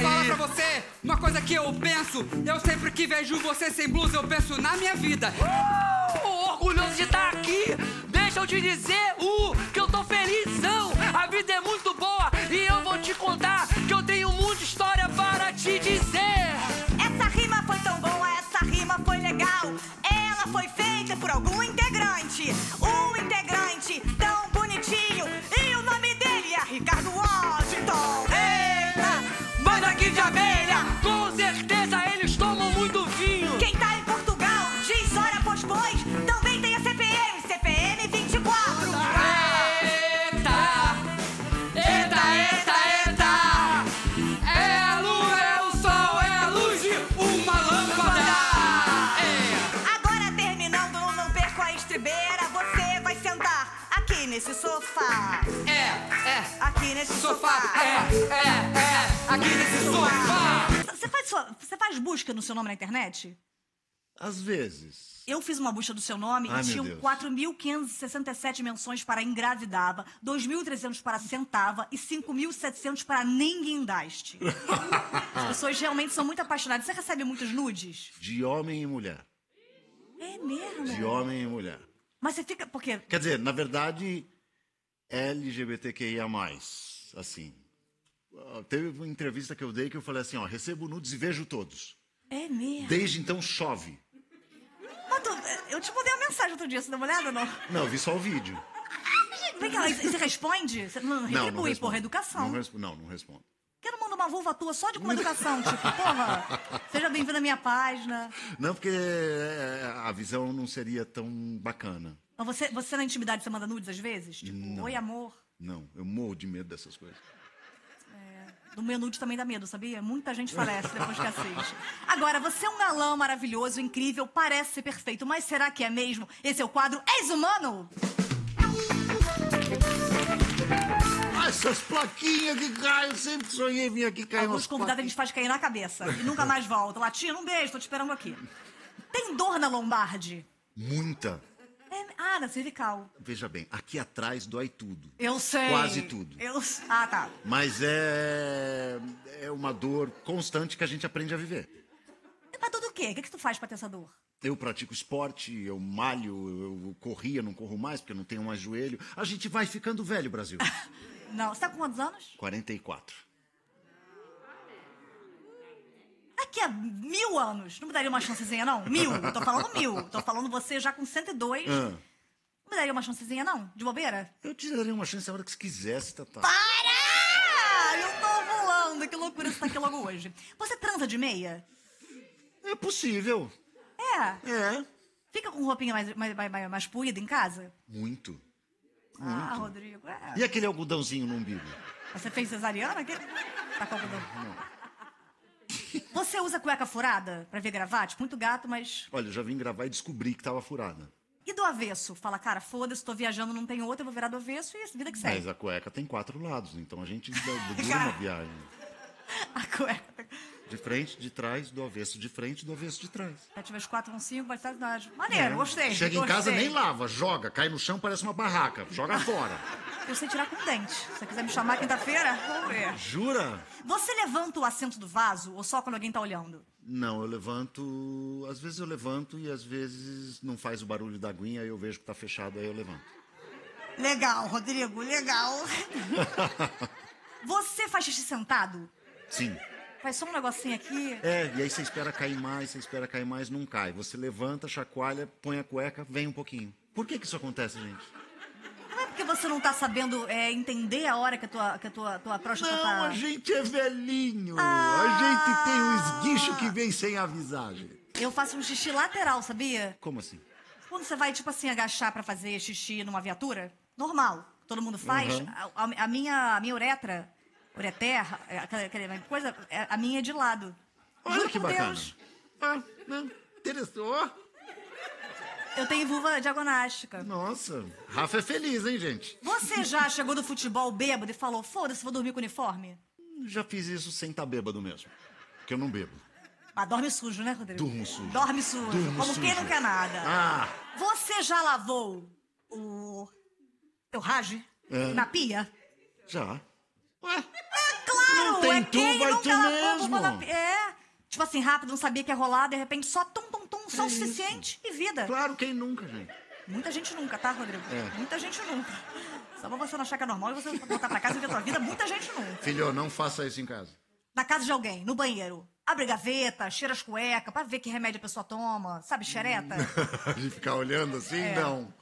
falar pra você uma coisa que eu penso. Eu sempre que vejo você sem blusa, eu penso na minha vida. Uh! Orgulhoso de estar tá aqui. Deixa eu te dizer, uh, que eu tô felizão. A vida é muito boa. aqui nesse sofá. É, é, é, aqui nesse sofá. Você faz, você faz busca no seu nome na internet? Às vezes. Eu fiz uma busca do seu nome Ai, e tinham 4.567 menções para engravidava, 2.300 para sentava e 5.700 para ninguém daste. As pessoas realmente são muito apaixonadas. Você recebe muitos nudes? De homem e mulher. É mesmo? De homem e mulher. Mas você fica... Porque Quer dizer, na verdade, LGBTQIA+, assim. Ah, teve uma entrevista que eu dei que eu falei assim, ó, recebo nudes e vejo todos. É mesmo? Desde então chove. Eu te mandei uma mensagem outro dia, você deu uma olhada ou não? Não, eu vi só o vídeo. Vem cá, você responde? Você não, retribui, não, porra, educação. Não, resp não, não respondo. Quero mandar uma vulva tua só de com educação, tipo, porra, seja bem-vindo à minha página. Não, porque é, é, a visão não seria tão bacana. Mas você, você na intimidade você manda nudes às vezes? Tipo, não, oi amor. Não, eu morro de medo dessas coisas. É, do meu nude também dá medo, sabia? Muita gente falece depois que assiste. Agora, você é um galã maravilhoso, incrível, parece ser perfeito, mas será que é mesmo? Esse é o quadro Ex Humano! Ah, essas plaquinhas que caem, eu sempre sonhei vir aqui cair Alguns convidados a gente faz cair na cabeça e nunca mais volta. latinha, um beijo, tô te esperando aqui. Tem dor na lombarde? Muita. É, ah, na cervical. Veja bem, aqui atrás dói tudo. Eu sei. Quase tudo. Eu, ah, tá. Mas é, é uma dor constante que a gente aprende a viver. Mas é tudo o quê? O que, é que tu faz pra ter essa dor? Eu pratico esporte, eu malho, eu corria, não corro mais porque eu não tenho mais joelho. A gente vai ficando velho, Brasil. não, você tá com quantos anos? 44. Daqui a mil anos, não me daria uma chancezinha, não? Mil, tô falando mil. Tô falando você já com 102. Ah. Não me daria uma chancezinha, não? De bobeira? Eu te daria uma chance a hora que você quisesse, Tatá. Para! Eu tô voando, que loucura você tá aqui logo hoje. Você transa de meia? É possível. É? É. Fica com roupinha mais, mais, mais, mais polida em casa? Muito. Ah, Muito. Ah, Rodrigo, é. E aquele algodãozinho no umbigo? Você fez cesariana? Tá com algodão? Não. Você usa cueca furada pra ver gravate? Tipo, muito gato, mas. Olha, eu já vim gravar e descobri que tava furada. E do avesso? Fala, cara, foda-se, tô viajando, não tem outra, eu vou virar do avesso e é vida que segue. Mas a cueca tem quatro lados, então a gente dura uma viagem. A cueca de frente, de trás, do avesso de frente, do avesso de trás. Já tive as quatro, um cinco, de nós. Maneiro, é. gostei. Chega gostei. em casa, nem lava, joga, cai no chão, parece uma barraca, joga fora. Eu sei tirar com o dente. Se você quiser me chamar quinta-feira, vamos ver. Jura? Você levanta o assento do vaso ou só quando alguém tá olhando? Não, eu levanto. Às vezes eu levanto e às vezes não faz o barulho da aguinha, eu vejo que tá fechado, aí eu levanto. Legal, Rodrigo, legal. você faz xixi sentado? Sim faz só um negocinho aqui. É, e aí você espera cair mais, você espera cair mais, não cai. Você levanta, chacoalha, põe a cueca, vem um pouquinho. Por que, que isso acontece, gente? Não é porque você não tá sabendo é, entender a hora que a tua, que a tua, tua próstata não, tá... Não, a gente é velhinho. Ah. A gente tem um esguicho que vem sem avisar, Eu faço um xixi lateral, sabia? Como assim? Quando você vai, tipo assim, agachar para fazer xixi numa viatura, normal, todo mundo faz, uhum. a, a, minha, a minha uretra Ore terra, é, aquela coisa, é, a minha é de lado. Olha Juro que bacana. Deus. Ah, né? Interessou? Eu tenho vulva diagonástica. Nossa, Rafa é feliz, hein, gente? Você já chegou do futebol bêbado e falou, foda-se, vou dormir com uniforme? Hum, já fiz isso sem estar tá bêbado mesmo, porque eu não bebo. Ah, dorme sujo, né, Rodrigo? Durmo sujo. Dorme sujo, Durmo como sujo. quem não quer nada. Ah. Você já lavou o teu raje é. na pia? Já. Ué? É claro! Não tem é tu, quem vai tu mesmo. é, tipo assim, rápido, não sabia que ia rolar, de repente só tum, tum, tum, só é o suficiente e vida. Claro, quem nunca, gente? Muita gente nunca, tá, Rodrigo? É. Muita gente nunca. Só pra você não achar que é normal e você voltar pra casa e ver a tua vida, muita gente nunca. Filho, não faça isso em casa. Na casa de alguém, no banheiro. Abre gaveta, cheira as cuecas, pra ver que remédio a pessoa toma, sabe, xereta? De ficar olhando assim, é. não.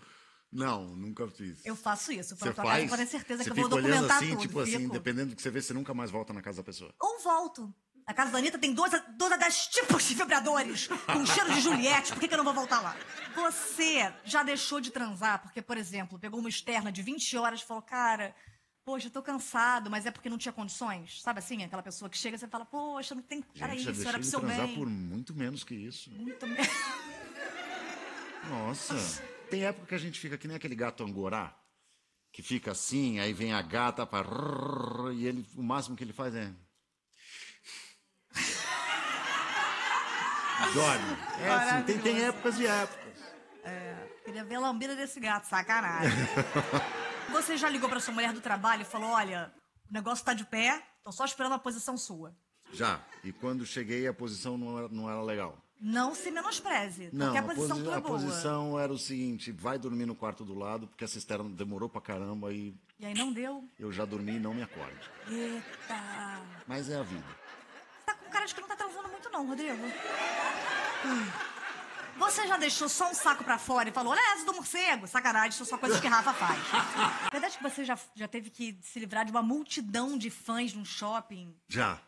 Não, nunca fiz. Eu faço isso. Você faz? Pode ter certeza você que eu vou documentar assim, tudo. Tipo assim, fico. dependendo do que você vê, você nunca mais volta na casa da pessoa. Ou volto. A casa da Anitta tem 12 a 10 tipos de vibradores, com cheiro de Juliette, por que, que eu não vou voltar lá? Você já deixou de transar porque, por exemplo, pegou uma externa de 20 horas e falou, cara, poxa, eu tô cansado, mas é porque não tinha condições? Sabe assim, aquela pessoa que chega e você fala, poxa, não tem... Gente, era isso, era pro seu de transar por muito menos que isso. Muito menos. Nossa. Tem época que a gente fica que nem aquele gato angorá, que fica assim, aí vem a gata para e ele, o máximo que ele faz é dorme. É assim, tem, tem épocas e épocas. É, queria ver a lambida desse gato, sacanagem. Você já ligou pra sua mulher do trabalho e falou: olha, o negócio tá de pé, tô só esperando a posição sua. Já. E quando cheguei, a posição não era, não era legal. Não se menospreze. Não, a posição posi é a boa. posição era o seguinte: vai dormir no quarto do lado, porque a cisterna demorou pra caramba e. E aí não deu? Eu já dormi e não me acorde. Eita! Mas é a vida. Você tá com cara de que não tá travando muito, não, Rodrigo. Hum. Você já deixou só um saco pra fora e falou: olha essa do morcego, sacanagem, isso é só coisa que Rafa faz. Verdade que você já, já teve que se livrar de uma multidão de fãs num shopping? Já.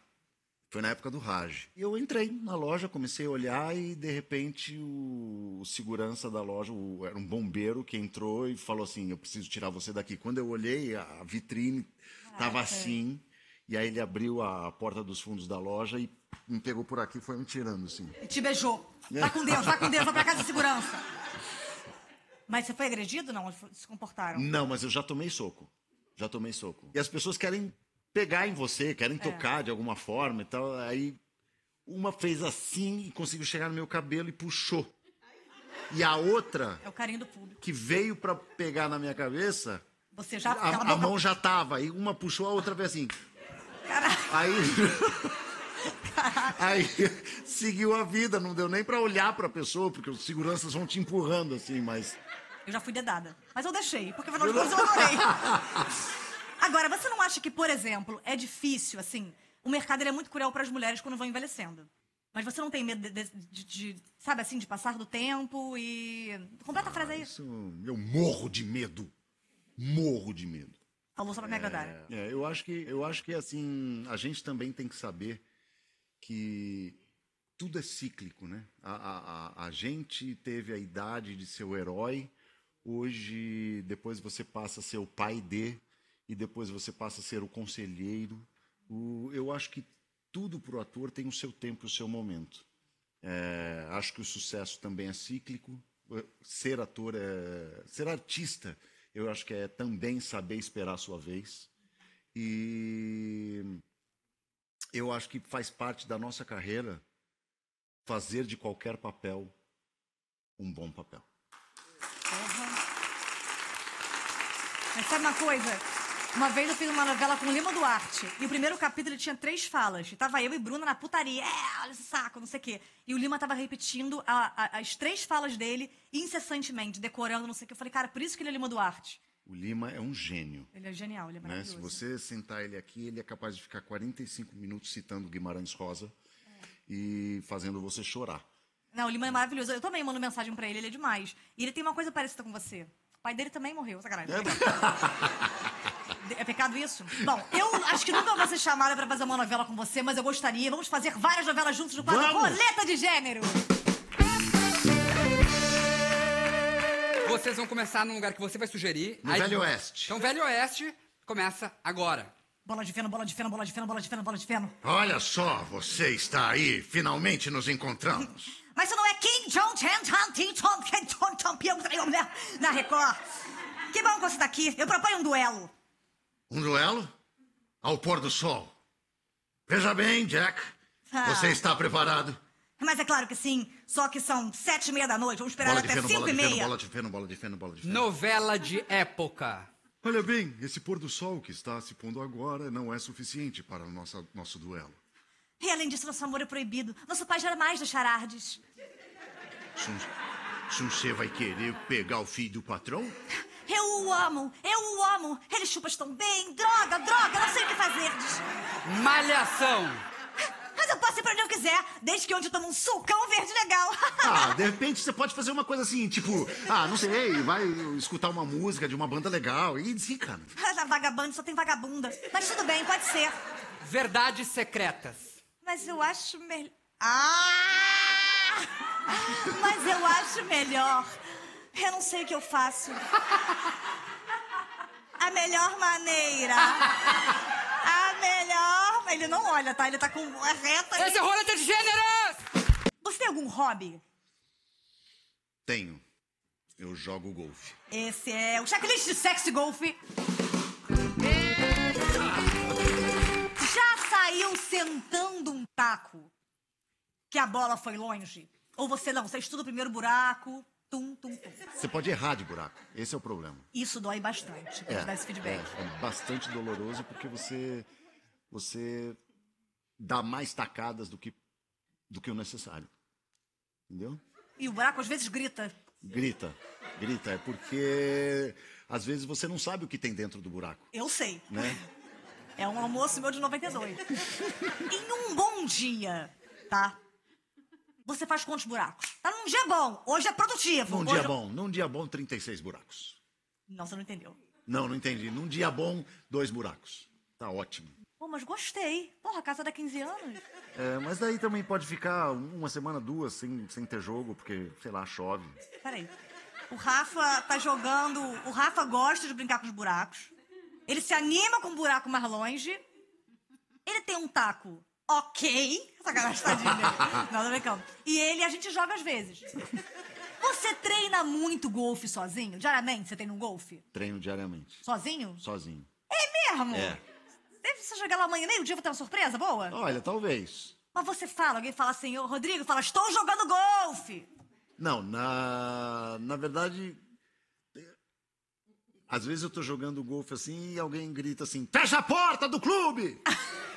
Foi na época do Raj. eu entrei na loja, comecei a olhar e de repente o, o segurança da loja, o, era um bombeiro que entrou e falou assim: Eu preciso tirar você daqui. Quando eu olhei, a vitrine estava ah, assim. E aí ele abriu a porta dos fundos da loja e me pegou por aqui e foi me tirando, assim. E te beijou. tá com Deus, tá com Deus, vai pra casa de segurança. Mas você foi agredido? Não, eles se comportaram. Não, mas eu já tomei soco. Já tomei soco. E as pessoas querem pegar em você, querem é. tocar é. de alguma forma e tal. Aí uma fez assim e conseguiu chegar no meu cabelo e puxou. E a outra. É o carinho do público. Que veio para pegar na minha cabeça. Você já. A, a mão já tava. E uma puxou, a outra fez assim. Caraca. Aí. Caraca. Aí seguiu a vida, não deu nem para olhar para a pessoa, porque os seguranças vão te empurrando assim, mas. Eu já fui dedada. Mas eu deixei, porque afinal de contas eu adorei. Agora, você não acha que, por exemplo, é difícil, assim, o mercado ele é muito cruel para as mulheres quando vão envelhecendo. Mas você não tem medo de, de, de, de sabe assim, de passar do tempo e. Completa a ah, frase aí. Isso, eu morro de medo. Morro de medo. Falou só pra me agradar. É, é, eu acho que eu acho que assim, a gente também tem que saber que tudo é cíclico, né? A, a, a, gente teve a idade de seu herói, hoje, depois você passa a ser o pai de, e depois você passa a ser o conselheiro. O, eu acho que tudo para o ator tem o seu tempo e o seu momento. É, acho que o sucesso também é cíclico. É, ser ator é. Ser artista, eu acho que é também saber esperar a sua vez. E eu acho que faz parte da nossa carreira fazer de qualquer papel um bom papel. Uhum. Mas sabe uma coisa? Uma vez eu fiz uma novela com Lima Duarte. E o primeiro capítulo ele tinha três falas. E tava eu e Bruna na putaria. É, olha esse saco, não sei o quê. E o Lima tava repetindo a, a, as três falas dele incessantemente, decorando, não sei o quê. Eu falei, cara, por isso que ele é Lima Duarte. O Lima é um gênio. Ele é genial, ele é né, maravilhoso. Né? Se você sentar ele aqui, ele é capaz de ficar 45 minutos citando Guimarães Rosa é. e fazendo você chorar. Não, o Lima é maravilhoso. Eu também mando mensagem para ele, ele é demais. E ele tem uma coisa parecida com você. O pai dele também morreu, sacanagem. É. É pecado isso? Bom, eu acho que nunca vou ser chamada pra fazer uma novela com você, mas eu gostaria. Vamos fazer várias novelas juntos no quadro Vamos! Coleta de Gênero. Vocês vão começar num lugar que você vai sugerir. No aí- Velho Oeste. Então, Velho Oeste começa agora. Bola de feno, bola de feno, bola de feno, bola de feno, bola de feno. Olha só, você está aí. Finalmente nos encontramos. Mas você não é Kim Jong Chan Chan Tim Tom Ken Tom Tom Pyong Na Record. Que bom que você tá aqui. Eu proponho um duelo. Um duelo? Ao pôr do sol. Veja bem, Jack. Você está preparado? Mas é claro que sim. Só que são sete e meia da noite. Vamos esperar até feno, cinco e meia. Feno, bola de feno, bola de feno, bola de feno. Novela de época. Olha bem, esse pôr do sol que está se pondo agora não é suficiente para o nosso, nosso duelo. E além disso, nosso amor é proibido. Nosso pai jamais deixará ardes. Sunchê vai querer pegar o filho do patrão? Eu o amo, eu o amo. Ele chupa tão bem. Droga, droga, não sei o que fazer. Malhação. Mas eu posso ir pra onde eu quiser, desde que onde eu tomo um sucão é verde legal. Ah, de repente você pode fazer uma coisa assim, tipo, ah, não sei, vai escutar uma música de uma banda legal e desencana. Na é vagabanda só tem vagabunda. Mas tudo bem, pode ser. Verdades secretas. Mas eu acho melhor. Ah! Mas eu acho melhor eu não sei o que eu faço. A melhor maneira. A melhor. Ele não olha, tá? Ele tá com a reta. Esse rolê é de gênero! Você tem algum hobby? Tenho. Eu jogo golfe. Esse é o checklist de sexo golfe. Já saiu sentando um taco que a bola foi longe? Ou você não? Você estuda o primeiro buraco? Tum, tum, tum. Você pode errar de buraco. Esse é o problema. Isso dói bastante, é, dá esse feedback. É, é bastante doloroso porque você, você dá mais tacadas do que, do que o necessário. Entendeu? E o buraco às vezes grita. Grita, grita. É porque às vezes você não sabe o que tem dentro do buraco. Eu sei. Né? É um almoço meu de 98. em um bom dia, tá? você faz quantos buracos? Tá num dia bom, hoje é produtivo. Num dia bom, num dia bom, 36 buracos. Não, você não entendeu. Não, não entendi. Num dia bom, dois buracos. Tá ótimo. Pô, mas gostei. Porra, casa dá 15 anos. É, mas daí também pode ficar uma semana, duas, sem, sem ter jogo, porque, sei lá, chove. Peraí. O Rafa tá jogando. O Rafa gosta de brincar com os buracos. Ele se anima com um buraco mais longe. Ele tem um taco ok. Sacanagem, tadinho dele. Não, que brincando. E ele, a gente joga às vezes. Você treina muito golfe sozinho? Diariamente você treina um golfe? Treino diariamente. Sozinho? Sozinho. É mesmo? É. Deve você jogar lá amanhã, meio-dia, vou ter uma surpresa boa? Olha, talvez. Mas você fala, alguém fala assim, ô Rodrigo, fala, estou jogando golfe! Não, na, na verdade, às vezes eu tô jogando golfe assim e alguém grita assim, fecha a porta do clube!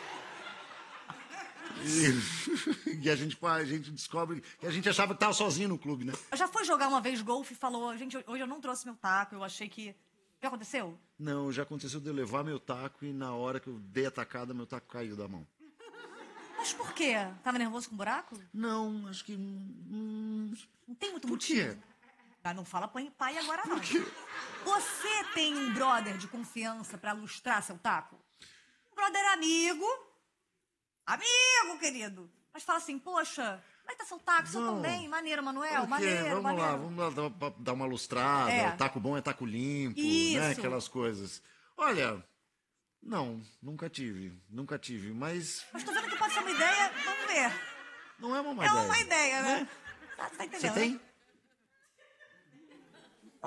E, e a, gente, a gente descobre que a gente achava que tava sozinho no clube, né? Já foi jogar uma vez golfe e falou: gente, hoje eu não trouxe meu taco, eu achei que. Já aconteceu? Não, já aconteceu de eu levar meu taco e na hora que eu dei a tacada, meu taco caiu da mão. Mas por quê? Tava nervoso com o buraco? Não, acho que. Hum... hum não tem muito por motivo. quê? Ah, não fala pai agora, não. Por quê? Você tem um brother de confiança para lustrar seu taco? Um brother amigo Amigo, querido. Mas fala assim, poxa, vai tá seu taco? Seu também. Maneiro, Manuel, okay, maneiro, vamos maneiro. lá, vamos lá dar, uma lustrada. É. Taco bom é taco limpo, né, Isso. né? Aquelas coisas. Olha, não, nunca tive, nunca tive, mas... Mas tô vendo que pode ser uma ideia, vamos ver. Não é uma má é ideia. É uma ideia, né? né? Tá, tá entendendo, Você tem? Né?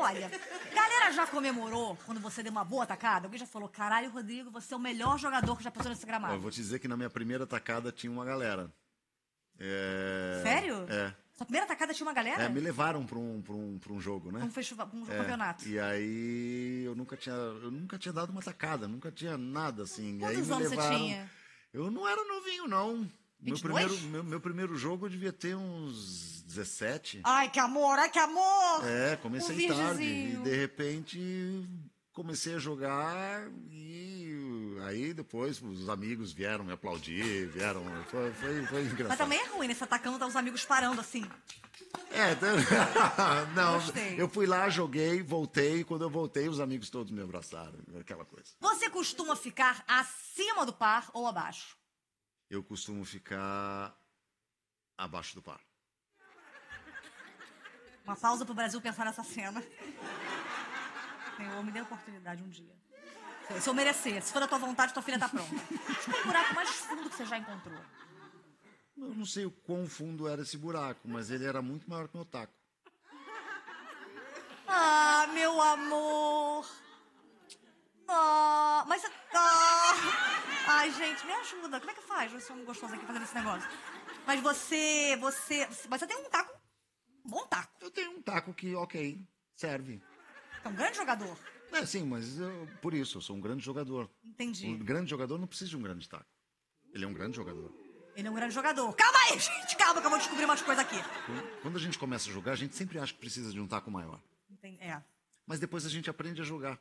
Olha, galera já comemorou quando você deu uma boa tacada? Alguém já falou, caralho, Rodrigo, você é o melhor jogador que já passou nesse gramado. eu vou te dizer que na minha primeira tacada tinha uma galera. É... Sério? É. Sua primeira tacada tinha uma galera? É, me levaram pra um, pra um, pra um jogo, né? Um festival, um é, campeonato. E aí eu nunca tinha. Eu nunca tinha dado uma tacada, nunca tinha nada assim. Quantos e aí me anos levaram... você tinha? Eu não era novinho, não. Meu primeiro, meu, meu, primeiro jogo eu devia ter uns 17. Ai, que amor, ai, que amor! É, comecei um tarde. E de repente comecei a jogar e aí depois os amigos vieram me aplaudir, vieram. Foi, foi, foi engraçado. Mas também é ruim, né? Você tá atacando, tá os amigos parando assim. É, não, Gostei. eu fui lá, joguei, voltei. Quando eu voltei, os amigos todos me abraçaram, aquela coisa. Você costuma ficar acima do par ou abaixo? eu costumo ficar abaixo do par. Uma pausa para o Brasil pensar nessa cena. Senhor, me dê a oportunidade um dia. Se eu merecer, se for da tua vontade, tua filha tá pronta. Desculpa é o buraco mais fundo que você já encontrou. Eu não sei o quão fundo era esse buraco, mas ele era muito maior que o meu taco. Ah, meu amor! mas. Ah. Ai, gente, me ajuda. Como é que faz Eu sou um gostoso aqui fazendo esse negócio? Mas você. Você. Mas você tem um taco. Um bom taco. Eu tenho um taco que, ok, serve. É um grande jogador. É, sim, mas eu, por isso, eu sou um grande jogador. Entendi. Um grande jogador não precisa de um grande taco. Ele é um grande jogador. Ele é um grande jogador. Calma aí, gente, calma que eu vou descobrir umas coisas aqui. Quando a gente começa a jogar, a gente sempre acha que precisa de um taco maior. Entendi. É. Mas depois a gente aprende a jogar.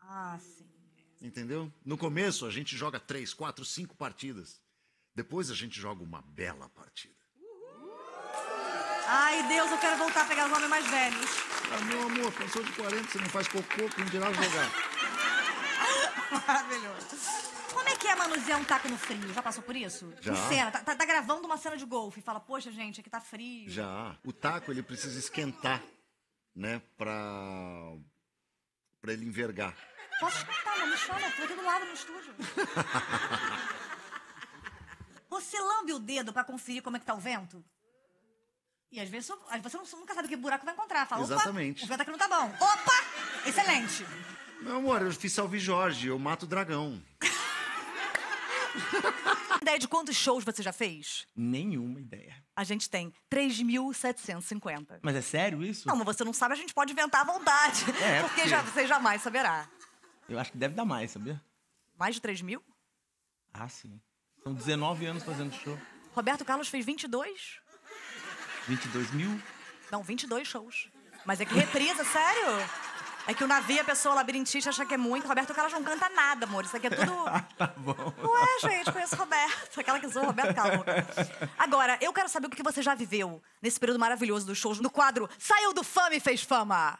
Ah, sim. Entendeu? No começo a gente joga três, quatro, cinco partidas. Depois a gente joga uma bela partida. Uhul. Ai, Deus, eu quero voltar a pegar os homens mais velhos. Ah, meu amor, pensou de 40, você não faz cocô, não dirá jogar. Maravilhoso. Como é que é manusear um taco no frio? Já passou por isso? Já. cena, tá, tá, tá, gravando uma cena de golfe e fala, poxa, gente, aqui tá frio. Já. O taco, ele precisa esquentar, né, pra, para ele envergar. Posso escutar, não me chora, tô aqui do lado no estúdio. você lambe o dedo para conferir como é que tá o vento? E às vezes você nunca sabe que buraco vai encontrar. Fala, Exatamente. opa, o vento aqui não tá bom. Opa, excelente. Meu amor, eu fiz Salve Jorge, eu mato o dragão. ideia de quantos shows você já fez? Nenhuma ideia. A gente tem 3.750. Mas é sério isso? Não, mas você não sabe, a gente pode inventar à vontade. É, porque, porque já, você jamais saberá. Eu acho que deve dar mais, sabia? Mais de 3 mil? Ah, sim. São 19 anos fazendo show. Roberto Carlos fez 22? 22 mil? Não, 22 shows. Mas é que reprisa, sério? É que o navio, a é pessoa labirintista acha que é muito. Roberto Carlos não canta nada, amor. Isso aqui é tudo. Ah, tá bom. Não é gente, conheço Roberto. Aquela que zoou Roberto Carlos. Agora, eu quero saber o que você já viveu nesse período maravilhoso dos shows no quadro Saiu do Fama e Fez Fama.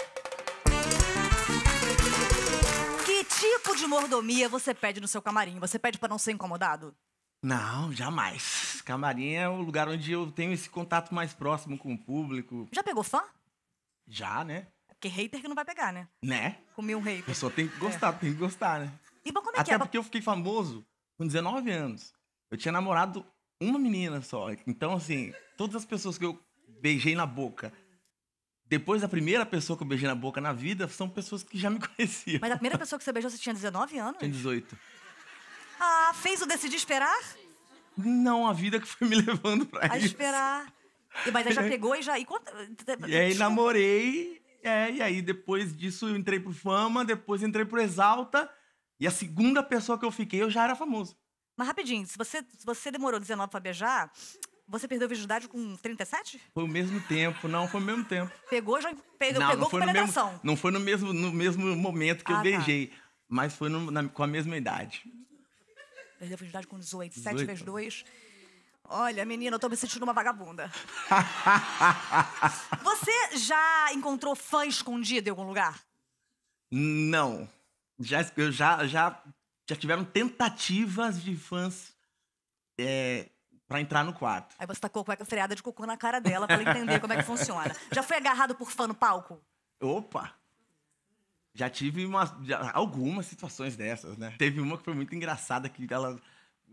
Que tipo de mordomia você pede no seu camarim? Você pede para não ser incomodado? Não, jamais. Camarim é o lugar onde eu tenho esse contato mais próximo com o público. Já pegou fã? Já, né? Porque hater que não vai pegar, né? Né? Comer um hater. A pessoa tem que gostar, é. tem que gostar, né? E bom, como é Até que é? porque eu fiquei famoso com 19 anos. Eu tinha namorado uma menina só. Então, assim, todas as pessoas que eu beijei na boca, depois da primeira pessoa que eu beijei na boca na vida, são pessoas que já me conheciam. Mas a primeira pessoa que você beijou, você tinha 19 anos? Tinha 18. Ah, fez o decidir esperar? Não, a vida que foi me levando pra a isso. A esperar. Mas aí já pegou e já. E, conta... e aí namorei é, e aí depois disso eu entrei pro Fama, depois entrei pro Exalta. E a segunda pessoa que eu fiquei, eu já era famoso. Mas rapidinho, se você, se você demorou 19 pra beijar, você perdeu a virgindade com 37? Foi o mesmo tempo, não, foi o mesmo tempo. Pegou, já pegou, não, pegou não foi com penetração. Mesmo, não foi no mesmo, no mesmo momento que ah, eu tá. beijei, tá. mas foi no, na, com a mesma idade. Perdeu a virgindade com 18, 18. 7 vezes 2 Olha, menina, eu tô me sentindo uma vagabunda. Você já encontrou fã escondido em algum lugar? Não. Já, eu já, já, já tiveram tentativas de fãs é, para entrar no quarto. Aí você tacou a freada de cocô na cara dela para ela entender como é que funciona. Já foi agarrado por fã no palco? Opa! Já tive uma, já, algumas situações dessas, né? Teve uma que foi muito engraçada que ela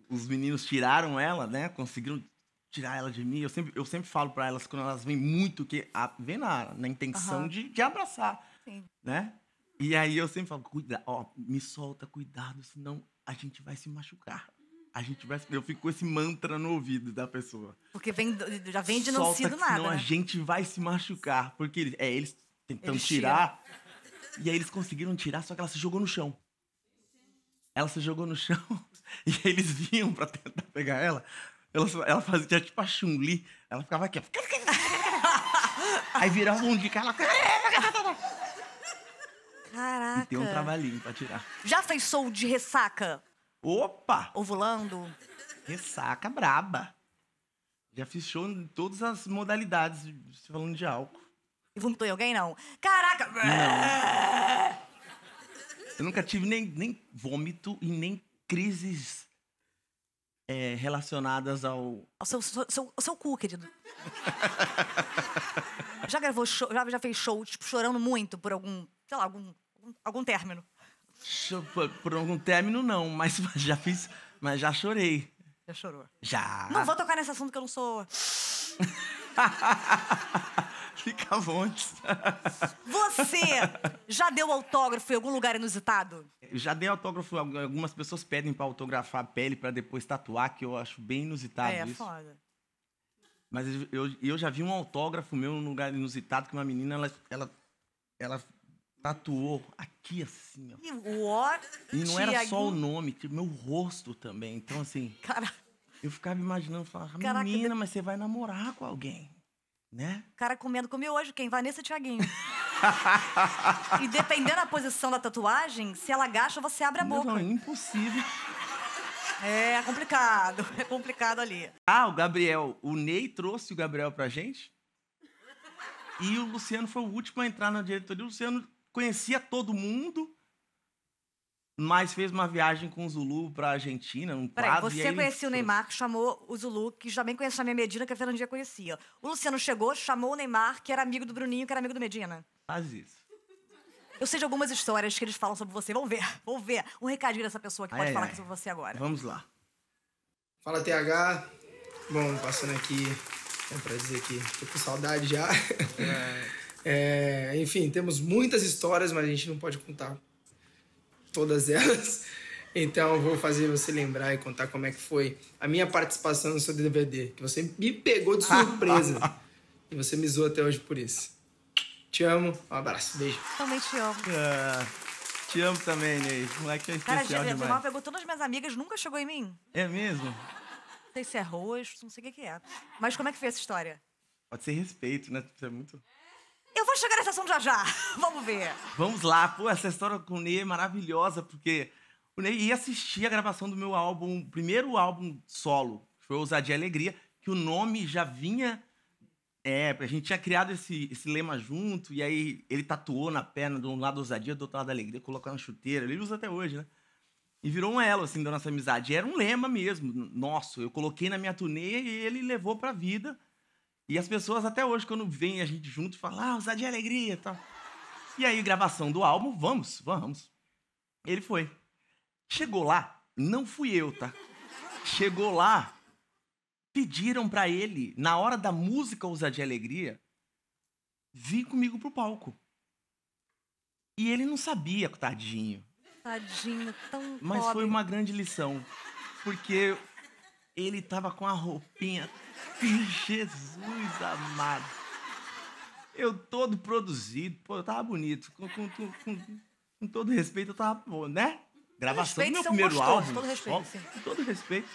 os meninos tiraram ela, né? Conseguiram tirar ela de mim. Eu sempre, eu sempre falo para elas quando elas vêm muito que a, vem na, na intenção uhum. de, de abraçar, Sim. né? E aí eu sempre falo, cuida, ó, me solta, cuidado, senão a gente vai se machucar. A gente vai, eu fico com esse mantra no ouvido da pessoa. Porque vem, já vem de não sido nada. Senão né? a gente vai se machucar, porque é eles tentando eles tirar. E aí eles conseguiram tirar, só que ela se jogou no chão. Ela se jogou no chão e eles vinham para tentar pegar ela. Ela, ela fazia tipo a chun Ela ficava aqui. Aí virava um de cara. Caraca. E tem um trabalhinho pra tirar. Já fez show de ressaca? Opa! Ovulando? Ressaca braba. Já fiz show em todas as modalidades, falando de álcool. E vomitou em alguém, não? Caraca! Não. Eu nunca tive nem, nem vômito e nem crises é, relacionadas ao. Ao seu, seu, seu, seu cu, querido. já gravou show, já, já fez show, tipo, chorando muito por algum, sei lá, algum, algum, algum término? Por, por algum término, não, mas já fiz. Mas já chorei. Já chorou? Já. Não vou tocar nesse assunto que eu não sou. Fica à vontade. Você já deu autógrafo em algum lugar inusitado? já dei autógrafo. Algumas pessoas pedem para autografar a pele para depois tatuar, que eu acho bem inusitado é, é isso. foda. Mas eu, eu já vi um autógrafo meu num lugar inusitado que uma menina, ela, ela, ela tatuou aqui assim, ó. What? E não era só o nome, meu rosto também. Então, assim. Cara. Eu ficava imaginando, falava, Caraca, menina, mas você vai namorar com alguém, né? Cara comendo, comeu hoje quem? Vanessa Tiaguinho. e dependendo da posição da tatuagem, se ela agacha, você abre a não, boca. Não, é impossível. É, é complicado, é complicado ali. Ah, o Gabriel, o Ney trouxe o Gabriel pra gente. E o Luciano foi o último a entrar na diretoria. O Luciano conhecia todo mundo, mas fez uma viagem com o Zulu para a Argentina, um Peraí, quadro. Você conhecia ele... o Neymar, que chamou o Zulu, que já bem conhecia a minha Medina, que a Fernandinha conhecia. O Luciano chegou, chamou o Neymar, que era amigo do Bruninho, que era amigo do Medina. Faz isso. Eu sei de algumas histórias que eles falam sobre você. Vamos ver, vamos ver. Um recadinho dessa pessoa que pode ai, falar ai. sobre você agora. Vamos lá. Fala, TH. Bom, passando aqui é um dizer que tô com saudade já. É. É, enfim, temos muitas histórias, mas a gente não pode contar todas elas. Então vou fazer você lembrar e contar como é que foi a minha participação no seu DVD, que você me pegou de surpresa. e você me zoou até hoje por isso. Te amo, um abraço, beijo. Também te amo. É. Te amo também, Ney. Moleque é especial Cara, demais. Cara, pegou todas as minhas amigas, nunca chegou em mim. É mesmo? Não sei se é rosto, não sei o que é. Mas como é que foi essa história? Pode ser respeito, né? É muito... Eu vou chegar nessa sessão já já. Vamos ver. Vamos lá. Pô, essa história com o Ney é maravilhosa, porque o Ney ia assistir a gravação do meu álbum, primeiro álbum solo, que foi Ousadia e Alegria, que o nome já vinha. É, a gente tinha criado esse, esse lema junto, e aí ele tatuou na perna de um lado ousadia, do outro lado alegria, colocou na chuteira. Ele usa até hoje, né? E virou um elo, assim, da nossa amizade. E era um lema mesmo, nosso. Eu coloquei na minha turnê e ele levou pra vida. E as pessoas até hoje, quando vêm a gente junto, falam, ah, usar de alegria e tal. E aí, gravação do álbum, vamos, vamos. Ele foi. Chegou lá, não fui eu, tá? Chegou lá, pediram para ele, na hora da música Usar de Alegria, vir comigo pro palco. E ele não sabia, tadinho. Tadinho, tão Mas pobre. foi uma grande lição, porque ele tava com a roupinha Jesus amado. Eu todo produzido, pô, eu tava bonito. Com, com, com, com todo respeito, eu tava, pô, né? Gravação do meu primeiro gostosos, álbum. Todo respeito, com todo respeito.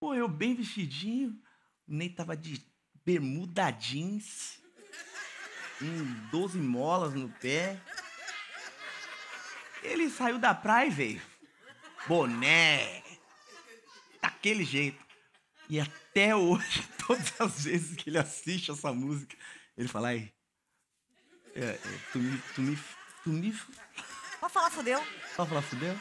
Pô, eu bem vestidinho. O Ney tava de bermuda jeans. Com 12 molas no pé. Ele saiu da praia e veio. Boné. Daquele jeito. E até hoje, todas as vezes que ele assiste essa música, ele fala, ai, é, é, tu me, tu me, tu me... Pode falar fudeu? Pode falar fudeu?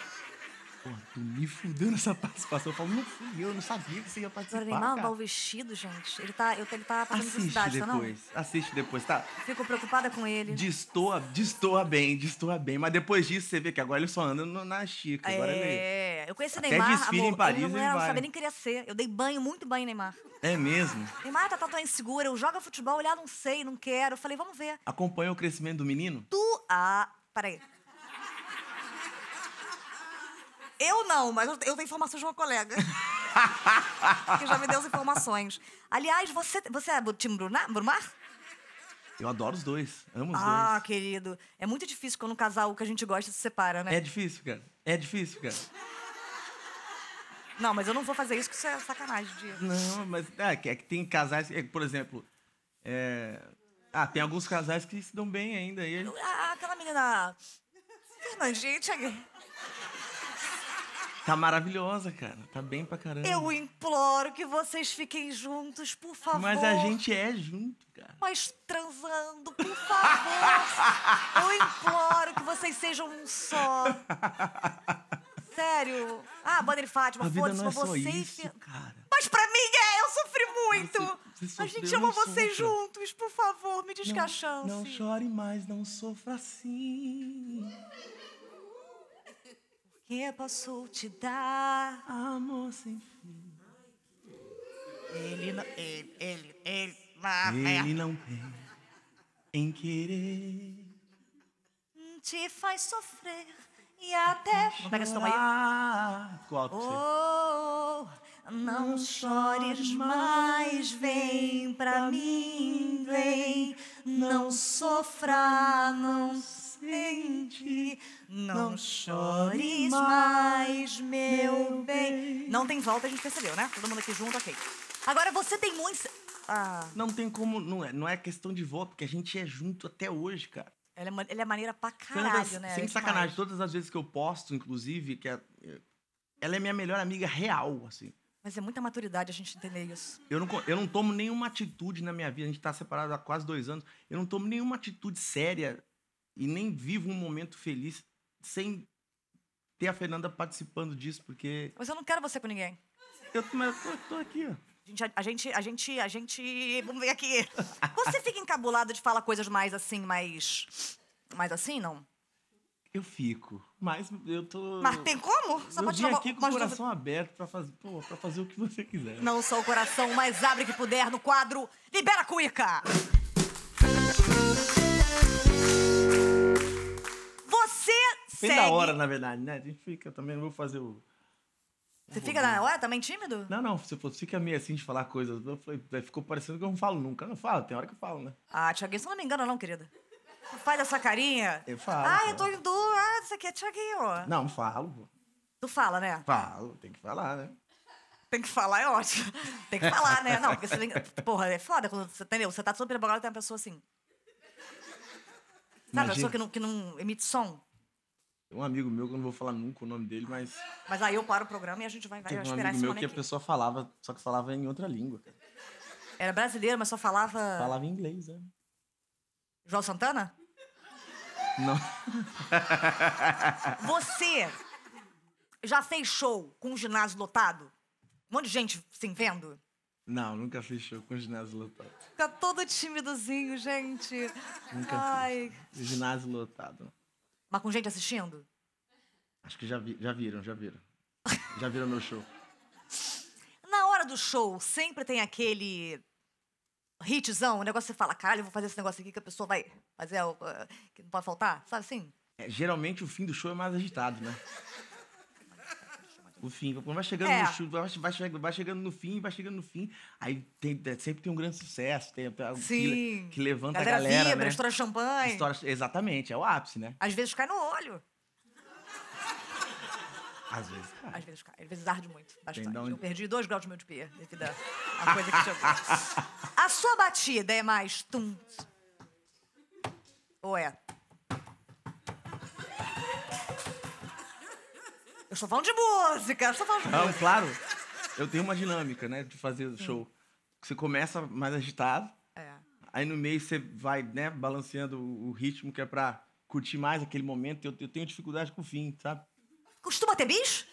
Pô, me fudeu nessa participação. Eu falo, não fui eu, não sabia que você ia participar. Agora Neymar mal vestido, gente. Ele tá, eu, ele tá fazendo assiste publicidade, depois, tá não? Assiste depois, tá? Fico preocupada com ele. Destoa, destoa bem, destoa bem. Mas depois disso, você vê que agora ele só anda no, na chica. É, ele... eu conheci Até Neymar, amor, em Paris, eu não, era, não sabia nem queria ser. Eu dei banho, muito banho Neymar. É mesmo? Neymar tá, tá tão tá insegura. Eu jogo futebol, olhar, não sei, não quero. Eu falei, vamos ver. Acompanha o crescimento do menino? Tu, ah, peraí. Eu não, mas eu tenho informações de uma colega. que já me deu as informações. Aliás, você, você é do time Brunar? Brumar? Eu adoro os dois. Amo os ah, dois. Ah, querido. É muito difícil quando um casal que a gente gosta se separa, né? É difícil, cara. É difícil, cara. Não, mas eu não vou fazer isso, que isso é sacanagem. De... Não, mas é, que- é que tem casais, é, por exemplo. é, Ah, tem alguns casais que se dão bem ainda. E... Ah, aquela menina. Fernandinha, Tá maravilhosa, cara. Tá bem pra caramba. Eu imploro que vocês fiquem juntos, por favor. Mas a gente é junto, cara. Mas transando, por favor. Eu imploro que vocês sejam um só. Sério. Ah, e Fátima, foda-se, é você isso, cara. Mas pra mim é, eu sofri muito. Você, você a gente ama vocês sofra. juntos, por favor, me descaixance. Não, não chore mais, não sofra assim. E posso te dar? Amor sem fim. Ele não. Ele, ele, ele. ele não tem em querer. Te faz sofrer e até. chorar. aí. Ficou alto oh, Não chores mais, vem pra mim, vem. Não sofra, não sofra não chores mais, meu bem. Não tem volta, a gente percebeu, né? Todo mundo aqui junto, ok. Agora você tem muito. Ah. Não tem como, não é, não é questão de volta, porque a gente é junto até hoje, cara. Ele é, ele é maneira pra caralho, né? Sem é sacanagem, demais. todas as vezes que eu posto, inclusive, que é, é, ela é minha melhor amiga real, assim. Mas é muita maturidade a gente entender isso. Eu não, eu não tomo nenhuma atitude na minha vida. A gente tá separado há quase dois anos. Eu não tomo nenhuma atitude séria e nem vivo um momento feliz sem ter a Fernanda participando disso, porque. Mas eu não quero você com ninguém. Eu, mas eu tô, tô aqui, ó. A gente, a gente, a gente, Vamos ver aqui. Você fica encabulado de falar coisas mais assim, mais. Mais assim, não? Eu fico. Mas eu tô. Mas tem como? Só eu pode aqui com o coração aberto pra, fazer Pô, pra fazer o que você quiser. Não só o coração, mas abre que puder no quadro Libera Cuica! Depende segue. da hora, na verdade, né? A gente fica, também não vou fazer o. Você fica na hora também tímido? Não, não. Você fica meio assim de falar coisas. Eu falei, ficou parecendo que eu não falo nunca. Eu não falo, tem hora que eu falo, né? Ah, Tiaguinho, você não me engana, não, querida. faz essa carinha. Eu falo. Ah, eu tô indo. Ah, isso aqui é Tiaguinho. Não, falo. Tu fala, né? Falo, tem que falar, né? Tem que falar, é ótimo. Tem que falar, né? Não, porque você tem Porra, é foda quando você, entendeu? Você tá todo elaborado e tem uma pessoa assim. Sabe, Imagina. a pessoa que não, que não emite som? Tem um amigo meu, que eu não vou falar nunca o nome dele, mas. Mas aí eu paro o programa e a gente vai, vai Tem um amigo meu que a pessoa falava, só que falava em outra língua. Era brasileiro, mas só falava. Falava em inglês, é. João Santana? Não. Você já fez show com um ginásio lotado? Um monte de gente se vendo? Não, nunca fiz show com ginásio lotado. Fica todo timidozinho, gente. Nunca Ai. fiz. Ginásio lotado. Mas com gente assistindo? Acho que já, vi, já viram, já viram. Já viram meu show. Na hora do show, sempre tem aquele hitzão, o negócio que você fala, caralho, eu vou fazer esse negócio aqui que a pessoa vai fazer, o eh, que não pode faltar, sabe assim? É, geralmente o fim do show é mais agitado, né? o fim. Quando vai chegando é. no chute, vai, vai, vai, chegando no fim, vai chegando no fim. Aí tem, é, sempre tem um grande sucesso, tem algo que, que, levanta galera a galera. Vibra, né? estoura champanhe. Estoura, exatamente, é o ápice, né? Às vezes cai no olho. Às vezes cai. Às vezes cai. Às vezes arde muito, bastante. Onde... Eu perdi dois graus de meu de pia devido à coisa que chegou. a sua batida é mais tum. Ou é Eu estou falando de música, eu estou falando de música. Não, claro. Eu tenho uma dinâmica, né, de fazer o show. Você começa mais agitado, é. aí no meio você vai, né, balanceando o ritmo que é pra curtir mais aquele momento. Eu, eu tenho dificuldade com o fim, sabe? Costuma ter bis?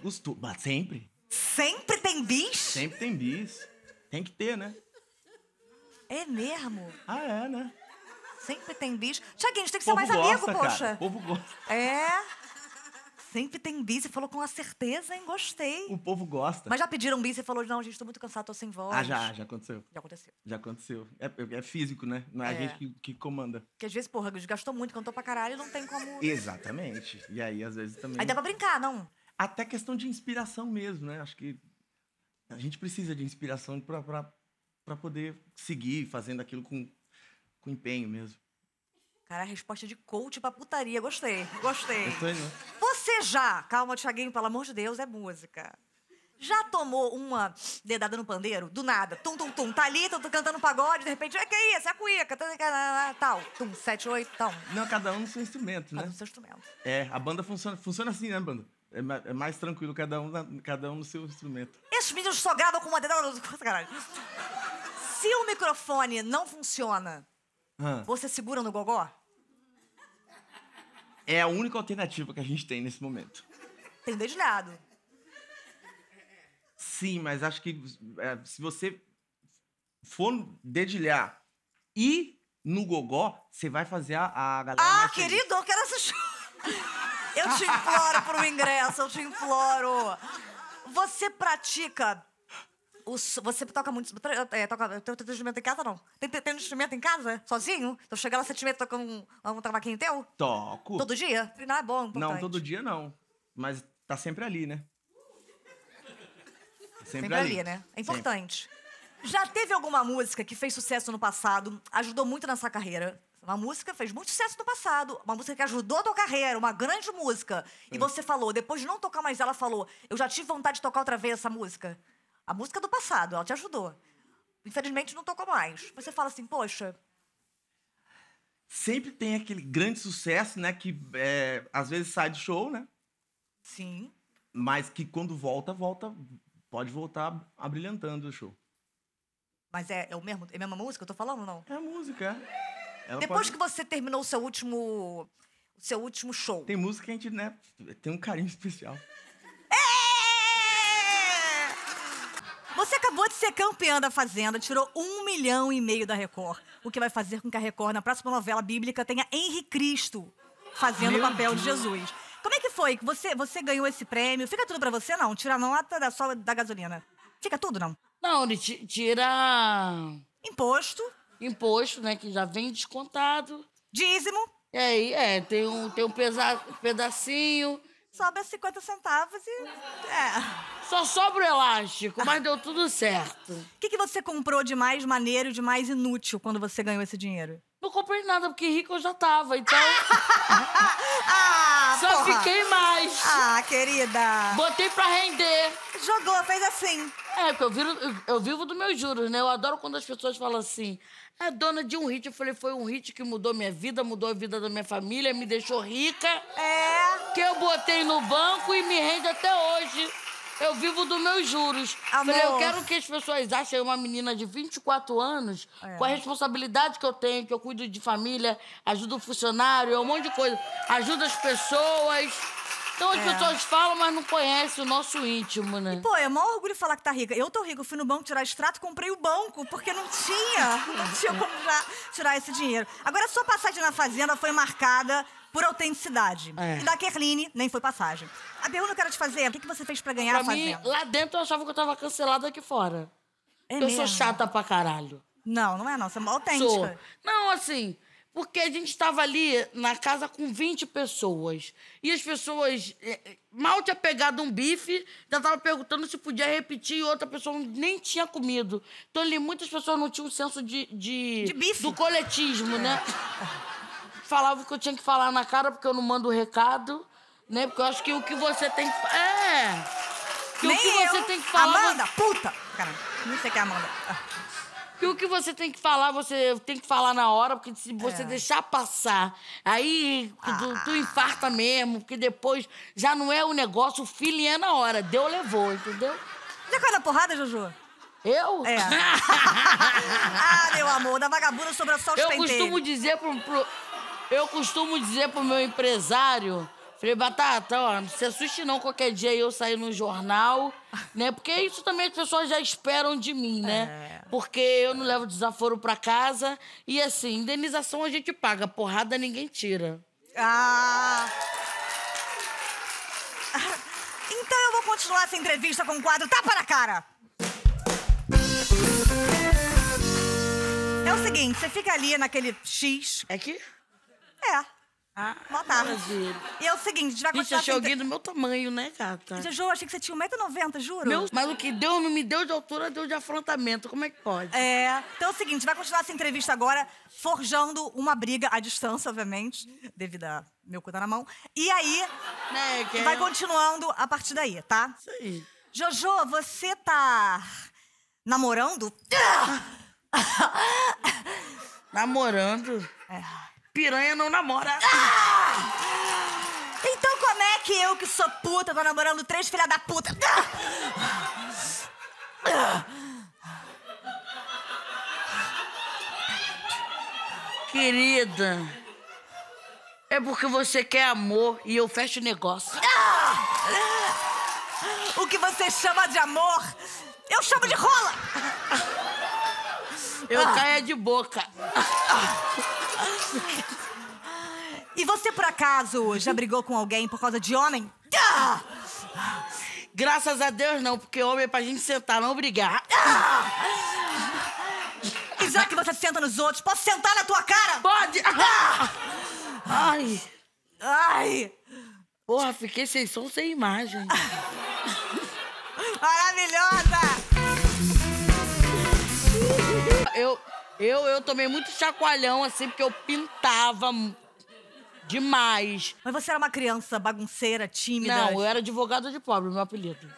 Costuma, sempre. Sempre tem bis? Sempre tem bis. Tem que ter, né? É mesmo? Ah, é, né? Sempre tem bis. Tiaguinho, a gente tem que ser mais gosta, amigo, cara. poxa. O povo gosta. É sempre tem bis. Você falou com a certeza, hein? Gostei. O povo gosta. Mas já pediram bis e falou, não, gente, tô muito cansado, tô sem voz. Ah, já, já aconteceu. Já aconteceu. Já aconteceu. É, é físico, né? Não é, é. a gente que, que, comanda. Porque às vezes, porra, gastou muito, cantou pra caralho, não tem como... Exatamente. E aí, às vezes, também... Aí dá pra brincar, não? Até questão de inspiração mesmo, né? Acho que a gente precisa de inspiração pra, pra, pra poder seguir fazendo aquilo com, com empenho mesmo. Cara, a resposta de coach pra putaria. Gostei, gostei. Gostei, né? Você já, calma, Tiaguinho, pelo amor de Deus, é música. Já tomou uma dedada no pandeiro? Do nada. Tum, tum, tum. Tá ali, tô cantando pagode, de repente, é que é isso? É a cuíca. Tá, tá, tá, tal. Tum, sete, oito, tal. Não, cada um no seu instrumento, né? Cada um no seu instrumento. É, a banda funciona, funciona assim, né, banda? É, é mais tranquilo, cada um, na, cada um no seu instrumento. Esses meninos só gravam com uma dedada no caralho. Se o microfone não funciona, Hã? você segura no gogó? É a única alternativa que a gente tem nesse momento. Tem dedilhado. Sim, mas acho que é, se você for dedilhar e no gogó, você vai fazer a, a galera. Ah, querido, feliz. eu quero assistir. Eu te imploro por um ingresso, eu te imploro. Você pratica você toca muito. É, toca, tem, tem instrumento em casa, não? Tem, tem, tem um instrumento em casa? Sozinho? Então eu chegar lá, você te toca um, um travaquinho teu? Toco. Todo dia? Não é bom. Importante. Não, todo dia não. Mas tá sempre ali, né? Tá sempre, sempre ali. ali. né? É importante. Sempre. Já teve alguma música que fez sucesso no passado, ajudou muito na sua carreira? Uma música fez muito sucesso no passado, uma música que ajudou a tua carreira, uma grande música. E é. você falou, depois de não tocar mais ela, falou, eu já tive vontade de tocar outra vez essa música. A música do passado, ela te ajudou. Infelizmente não tocou mais. Mas você fala assim, poxa. Sempre tem aquele grande sucesso, né? Que é, às vezes sai do show, né? Sim. Mas que quando volta, volta. Pode voltar abrilhantando o show. Mas é, é, o mesmo, é a mesma música que eu tô falando, não? É a música. Ela Depois pode... que você terminou o seu último. O seu último show. Tem música que a gente, né? Tem um carinho especial. acabou de ser campeã da Fazenda, tirou um milhão e meio da Record. O que vai fazer com que a Record, na próxima novela bíblica, tenha Henri Cristo fazendo Meu o papel Deus. de Jesus. Como é que foi? Você, você ganhou esse prêmio? Fica tudo para você, não? Tira a nota da, da gasolina. Fica tudo, não? Não, ele tira. Imposto. Imposto, né? Que já vem descontado. Dízimo. É, é tem um, tem um pesa... pedacinho sobra 50 centavos e. É. Só sobra o elástico, mas deu tudo certo. O que, que você comprou de mais maneiro, de mais inútil quando você ganhou esse dinheiro? Não comprei nada, porque rico eu já tava, então. ah, Só porra. fiquei mais. Ah, querida. Botei pra render. Jogou, fez assim. É, porque eu vivo, eu vivo dos meus juros, né? Eu adoro quando as pessoas falam assim. É dona de um hit. Eu falei, foi um hit que mudou minha vida, mudou a vida da minha família, me deixou rica. É. Que eu botei no banco e me rende até hoje. Eu vivo dos meus juros. Amor. Ah, Falei, eu quero que as pessoas achem uma menina de 24 anos é. com a responsabilidade que eu tenho, que eu cuido de família, ajudo o funcionário, é um monte de coisa. Ajudo as pessoas. Então as é. pessoas falam, mas não conhecem o nosso íntimo, né? E, pô, é maior orgulho falar que tá rica. Eu tô rica, eu fui no banco tirar extrato, comprei o banco, porque não tinha. Não tinha como tirar esse dinheiro. Agora, a sua passagem na Fazenda foi marcada por autenticidade. É. E da Kerline, nem foi passagem. A pergunta que eu quero te fazer é, o que você fez pra ganhar pra a Fazenda? Mim, lá dentro eu achava que eu tava cancelada aqui fora. É eu mesmo? sou chata pra caralho. Não, não é não. Você é mal autêntica. Sou. Não, assim... Porque a gente estava ali na casa com 20 pessoas. E as pessoas eh, eh, mal tinha pegado um bife, já tava perguntando se podia repetir e outra pessoa nem tinha comido. Então ali muitas pessoas não tinham senso de. de, de bife. Do coletismo, né? Falava que eu tinha que falar na cara porque eu não mando o recado, né? Porque eu acho que o que você tem que. É! Que o que eu. você tem que falar. Amanda, puta! Caramba, não sei que é Amanda. Ah. Porque o que você tem que falar, você tem que falar na hora, porque se você é. deixar passar, aí ah. tu, tu, ah. infarta mesmo, porque depois já não é o negócio, o feeling é na hora. Deu, levou, entendeu? Já caiu na porrada, Juju? Eu? É. ah, meu amor, da vagabunda sobra só os Eu penteiros. costumo dizer pro, pro... Eu costumo dizer pro meu empresário Falei, Batata, ó, não se assuste não qualquer dia eu sair no jornal, né? Porque isso também as pessoas já esperam de mim, né? É. Porque eu não levo desaforo pra casa. E assim, indenização a gente paga, porrada ninguém tira. Ah! Então eu vou continuar essa entrevista com o quadro Tapa na Cara. É o seguinte, você fica ali naquele X. É aqui? É. Ah, Boa tarde. E é o seguinte, a gente vai Bicho, continuar... Bicho, achei alguém do meu tamanho, né, gata? Jojo, eu achei que você tinha 1,90m, juro. Meu, mas o que deu não me deu de altura, deu de afrontamento. Como é que pode? É. Então é o seguinte, a gente vai continuar essa entrevista agora, forjando uma briga à distância, obviamente, devido a meu cu tá na mão. E aí, né, que... vai é? continuando a partir daí, tá? Isso aí. Jojo, você tá namorando? Namorando? É piranha não namora. Ah! Então como é que eu, que sou puta, tô namorando três filha da puta? Ah! Querida, é porque você quer amor e eu fecho o negócio. Ah! O que você chama de amor, eu chamo de rola! Eu ah. caia de boca. Ah. E você, por acaso, já brigou com alguém por causa de homem? Ah! Graças a Deus não, porque homem é pra gente sentar, não brigar. E já que você senta nos outros, posso sentar na tua cara? Pode! Ah! Ai! Ai! Porra, fiquei sem som, sem imagem. Maravilhosa! Eu, eu, eu tomei muito chacoalhão, assim, porque eu pintava demais. Mas você era uma criança bagunceira, tímida? Não, eu era advogada de pobre, meu apelido.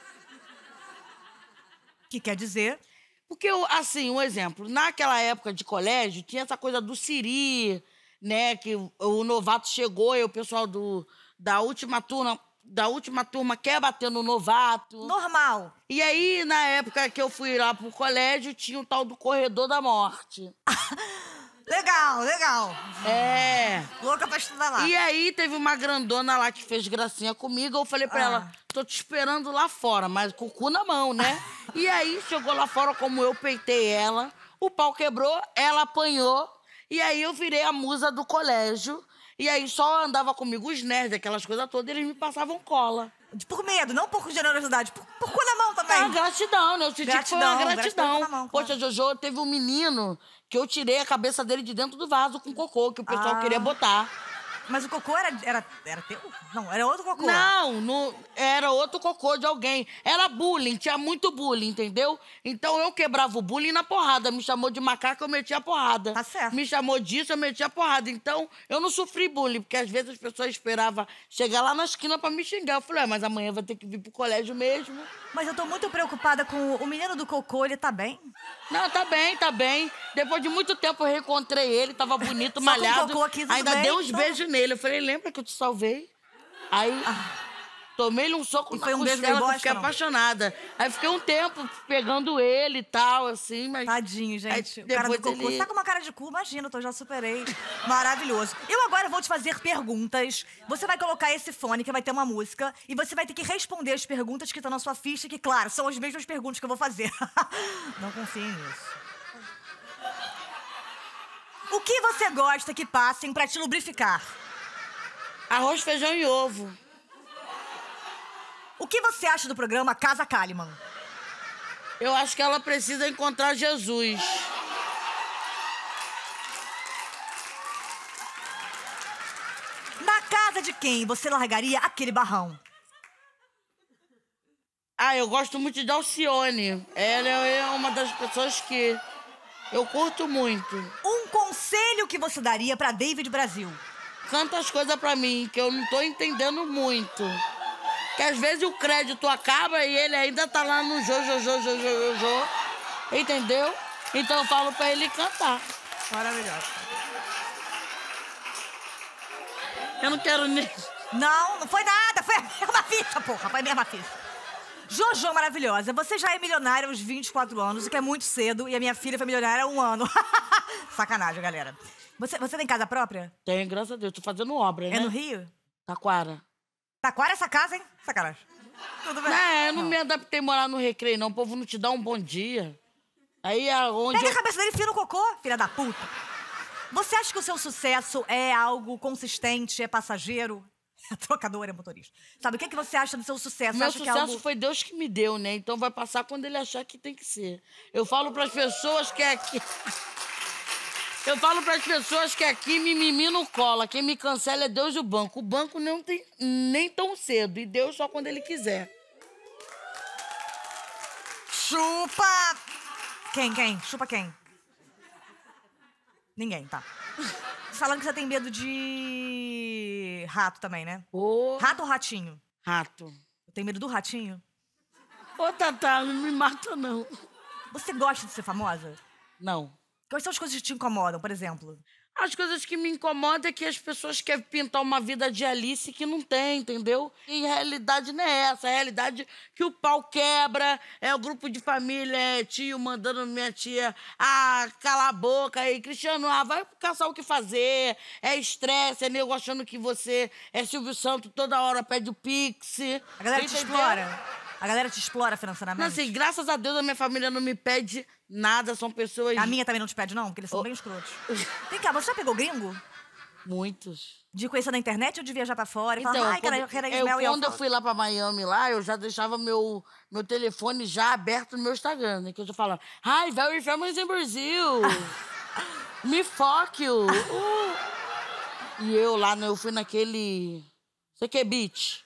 Que quer dizer? Porque, eu, assim, um exemplo. Naquela época de colégio, tinha essa coisa do Siri, né? Que o novato chegou e o pessoal do, da última turma da última turma quer bater no novato. Normal. E aí, na época que eu fui lá pro colégio, tinha o tal do corredor da morte. legal, legal. É. Louca pra estudar lá. E aí teve uma grandona lá que fez gracinha comigo. Eu falei pra ah. ela, tô te esperando lá fora, mas com o cu na mão, né? e aí chegou lá fora, como eu peitei ela, o pau quebrou, ela apanhou. E aí eu virei a musa do colégio. E aí só andava comigo os nerds, aquelas coisas todas, e eles me passavam cola. Por medo, não por generosidade, por, por cu na mão também. Ah, gratidão, né? Eu senti gratidão, que foi uma gratidão. gratidão mão, Poxa, Jojo, teve um menino que eu tirei a cabeça dele de dentro do vaso com cocô que o pessoal ah. queria botar. Mas o cocô era, era, era teu? Não, era outro cocô. Não, no, era outro cocô de alguém. Era bullying, tinha muito bullying, entendeu? Então eu quebrava o bullying na porrada. Me chamou de macaco, eu metia a porrada. Tá certo. Me chamou disso, eu metia a porrada. Então eu não sofri bullying, porque às vezes as pessoas esperavam chegar lá na esquina pra me xingar. Eu falei, ah, mas amanhã vai ter que vir pro colégio mesmo. Mas eu tô muito preocupada com o menino do cocô, ele tá bem? Não, tá bem, tá bem. Depois de muito tempo eu reencontrei ele, tava bonito, Só malhado. Aqui, ainda bem? dei uns beijos nele. Eu falei, lembra que eu te salvei? Aí. Ah. Tomei-lhe um soco e foi um beijo dela que eu fiquei apaixonada. Aí fiquei um tempo pegando ele e tal, assim, mas... Tadinho, gente. Aí, o cara do cocô. Dele... Você tá com uma cara de cu? Imagina, eu já superei. Maravilhoso. Eu agora vou te fazer perguntas. Você vai colocar esse fone, que vai ter uma música, e você vai ter que responder as perguntas que estão na sua ficha, que, claro, são as mesmas perguntas que eu vou fazer. não confie nisso. O que você gosta que passem para te lubrificar? Arroz, feijão e ovo. O que você acha do programa Casa Kalimann? Eu acho que ela precisa encontrar Jesus. Na casa de quem você largaria aquele barrão? Ah, eu gosto muito de Alcione. Ela é uma das pessoas que eu curto muito. Um conselho que você daria para David Brasil? Canta as coisas para mim que eu não tô entendendo muito. Que às vezes o crédito acaba e ele ainda tá lá no jojo, jojo, jojo, jojo. Entendeu? Então eu falo pra ele cantar. Maravilhoso. Eu não quero nem. Não, não foi nada, foi a mesma ficha, porra, foi a mesma ficha. Jojo maravilhosa, você já é milionária aos 24 anos, o que é muito cedo, e a minha filha foi milionária há um ano. Sacanagem, galera. Você, você tem casa própria? Tem, graças a Deus. Tô fazendo obra, é né? É no Rio? Taquara. Taquara essa casa, hein? Sacanagem. Tudo bem? Não, eu não, me adaptei a morar no recreio, não. O povo não te dá um bom dia. Aí é onde. Pega eu... a cabeça dele e fia cocô, filha da puta. Você acha que o seu sucesso é algo consistente, é passageiro? É trocador, é motorista. Sabe, o que, é que você acha do seu sucesso? Meu é sucesso é algo... foi Deus que me deu, né? Então vai passar quando ele achar que tem que ser. Eu falo para as pessoas que é aqui. Eu falo para as pessoas que aqui mimimi não cola. Quem me cancela é Deus e o banco. O banco não tem nem tão cedo. E Deus só quando ele quiser. Chupa! Quem, quem? Chupa quem? Ninguém, tá. Falando que você tem medo de rato também, né? Rato ou ratinho? Rato. Tem medo do ratinho? Ô, oh, Tatá, não me mata, não. Você gosta de ser famosa? Não. Quais são as coisas que te incomodam, por exemplo? As coisas que me incomodam é que as pessoas querem pintar uma vida de Alice que não tem, entendeu? E a realidade não é essa. É a realidade é que o pau quebra, é o grupo de família, é tio mandando minha tia, a ah, cala a boca aí, Cristiano, ah, vai caçar o que fazer, é estresse, é nego achando que você é Silvio Santo, toda hora pede o pix. A galera te entendeu? explora. A galera te explora financeiramente? Não, assim, graças a Deus a minha família não me pede nada, são pessoas. A minha também não te pede, não, porque eles são oh. bem escrotos. Vem cá, você já pegou gringo? Muitos. De conhecer na internet ou de viajar pra fora? Então, falar, quando, cara, eu, eu, quando eu fui lá pra Miami, lá, eu já deixava meu, meu telefone já aberto no meu Instagram, né? Que eu já falava, hi, very famous in Brazil. Me fuck you. E eu lá, né, eu fui naquele... Você que é beach?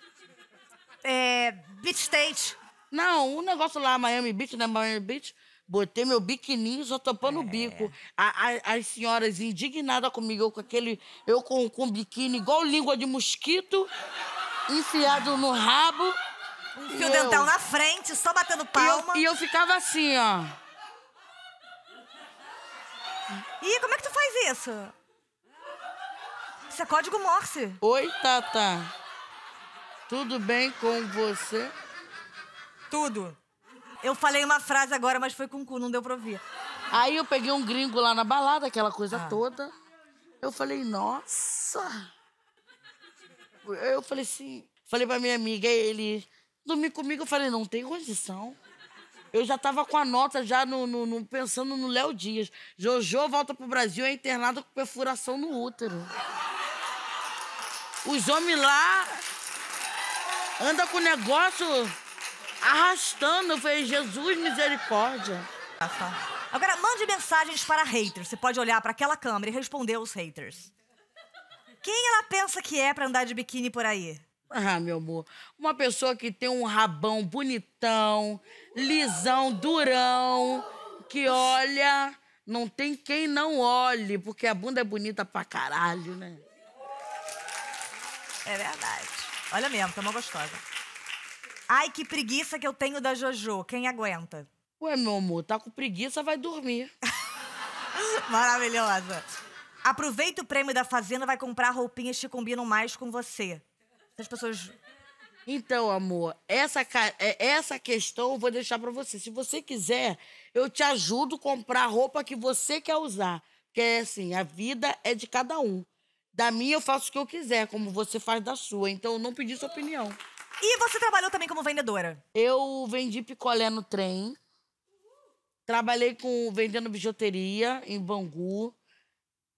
É... Beach State. Não, um negócio lá, Miami Beach, né? Miami Beach. Botei meu biquininho, só topando é. o bico. A, a, as senhoras indignadas comigo, eu com aquele. Eu com, com biquíni igual língua de mosquito, enfiado no rabo. Um fio dental na frente, só batendo palma. E eu, e eu ficava assim, ó. Ih, como é que tu faz isso? Isso é código Morse. Oi, Tata. Tudo bem com você? Tudo. Eu falei uma frase agora, mas foi com o cu, não deu pra ouvir. Aí eu peguei um gringo lá na balada, aquela coisa ah. toda. Eu falei, nossa. Eu falei assim, falei pra minha amiga, ele dormir comigo. Eu falei, não tem condição. Eu já tava com a nota, já no, no, no pensando no Léo Dias. Jojo volta pro Brasil, é internado com perfuração no útero. Os homens lá anda com o negócio arrastando. Eu falei, Jesus, misericórdia. Agora, mande mensagens para haters. Você pode olhar para aquela câmera e responder os haters. Quem ela pensa que é para andar de biquíni por aí? Ah, meu amor, uma pessoa que tem um rabão bonitão, lisão, durão, que olha, não tem quem não olhe, porque a bunda é bonita pra caralho, né? É verdade. Olha mesmo, tá uma gostosa. Ai, que preguiça que eu tenho da Jojo. Quem aguenta? Ué, meu amor, tá com preguiça, vai dormir. Maravilhosa. Aproveita o prêmio da Fazenda, vai comprar roupinhas que combinam mais com você. As pessoas então, amor, essa, é, essa questão eu vou deixar para você. Se você quiser, eu te ajudo a comprar a roupa que você quer usar. Porque, assim, a vida é de cada um. Da minha eu faço o que eu quiser, como você faz da sua. Então eu não pedi sua opinião. E você trabalhou também como vendedora? Eu vendi picolé no trem. Trabalhei com vendendo bijuteria em Bangu.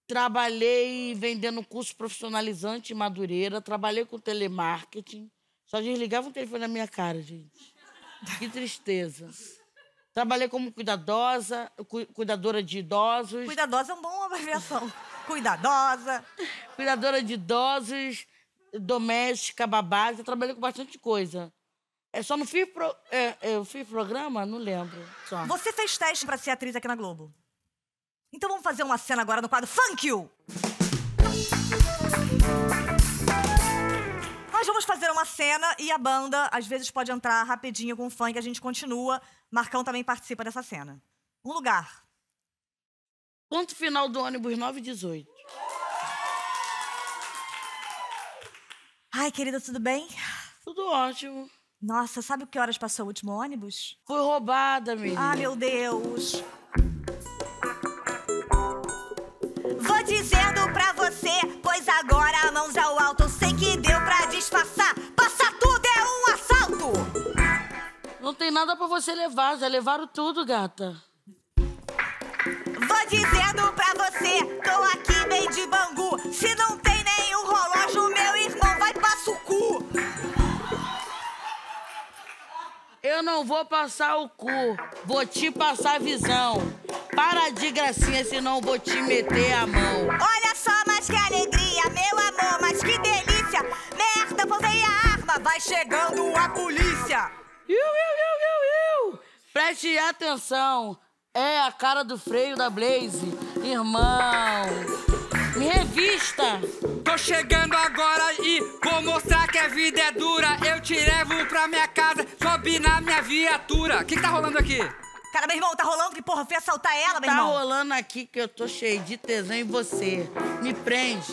Trabalhei vendendo curso profissionalizante em Madureira. Trabalhei com telemarketing. Só desligava o telefone na minha cara, gente. Que tristeza. Trabalhei como cuidadosa, cu cuidadora de idosos. Cuidadosa é uma boa abreviação. Cuidadosa. Cuidadora de idosos, doméstica, babá. Já trabalhei com bastante coisa. É só não fiz, pro, é, eu é, fiz programa? Não lembro. Só. Você fez teste para ser atriz aqui na Globo. Então vamos fazer uma cena agora no quadro Funk You! Nós vamos fazer uma cena e a banda às vezes pode entrar rapidinho com o funk, a gente continua. Marcão também participa dessa cena. Um lugar, Ponto final do ônibus 918. Ai, querida, tudo bem? Tudo ótimo. Nossa, sabe que horas passou o último ônibus? Foi roubada, menina. Ah, meu Deus. Vou dizendo pra você, pois agora mãos ao alto. Eu sei que deu pra disfarçar. Passar tudo é um assalto. Não tem nada pra você levar, já levaram tudo, gata tô dizendo pra você, tô aqui meio de bangu. Se não tem nenhum relógio, meu irmão vai o cu. Eu não vou passar o cu, vou te passar visão. Para de gracinha, senão vou te meter a mão. Olha só, mas que alegria, meu amor, mas que delícia. Merda, voltei a arma, vai chegando a polícia. Eu, eu, eu, eu, Preste atenção. É a cara do freio da Blaze. Irmão, me revista. Tô chegando agora e vou mostrar que a vida é dura. Eu te levo pra minha casa, sobe na minha viatura. O que, que tá rolando aqui? Cara, meu irmão, tá rolando que, porra, eu fui assaltar ela, meu tá irmão. Tá rolando aqui que eu tô cheio de tesão em você. Me prende.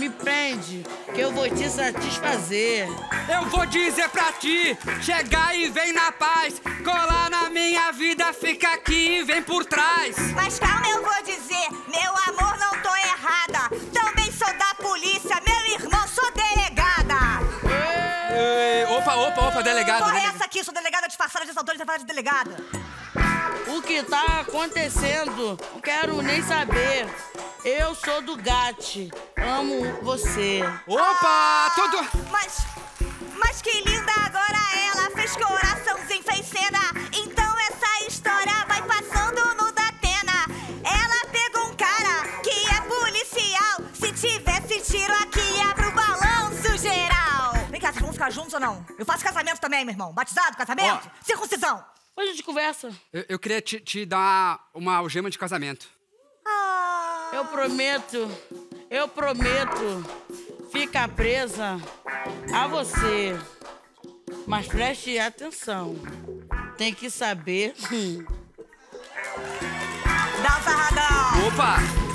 Me prende, que eu vou te satisfazer. Eu vou dizer pra ti, chegar e vem na paz. Colar na minha vida, fica aqui e vem por trás. Mas calma, eu vou dizer, meu amor, não tô errada. Também sou da polícia, meu irmão, sou delegada. Ei, opa, opa, opa, delegada. Né? aqui, sou delegada disfarçada de assaltante, falar de delegada. O que tá acontecendo? Não quero nem saber. Eu sou do GAT. Amo você. Opa! Ah, tudo. Mas. Mas que linda agora ela fez coraçãozinho, fez cena. Então essa história vai passando no Datena. Ela pegou um cara que é policial. Se tivesse tiro aqui ficar juntos ou não? Eu faço casamento também, meu irmão. Batizado, casamento, circuncisão. Hoje a gente conversa. Eu, eu queria te, te dar uma algema de casamento. Ah. Eu prometo, eu prometo ficar presa a você. Mas preste atenção. Tem que saber. Dá o sarradão! Opa!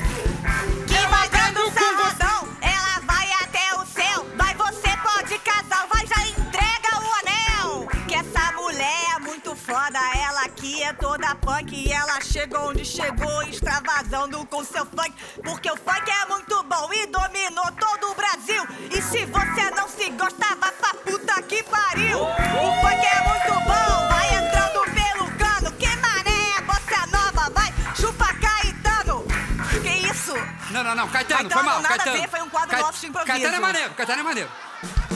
foda, ela aqui é toda punk e ela chegou onde chegou, extravasando com seu funk, porque o funk é muito bom e dominou todo o Brasil. E se você não se gosta, vá pra puta que pariu. O funk é muito bom, vai entrando pelo cano, que mané é nova, vai, chupa Caetano. Que isso? Não, não, não, Caetano, Caetano foi mal, nada Caetano. A ver, foi um quadro Ca... nosso de improviso. Caetano é maneiro, Caetano é maneiro.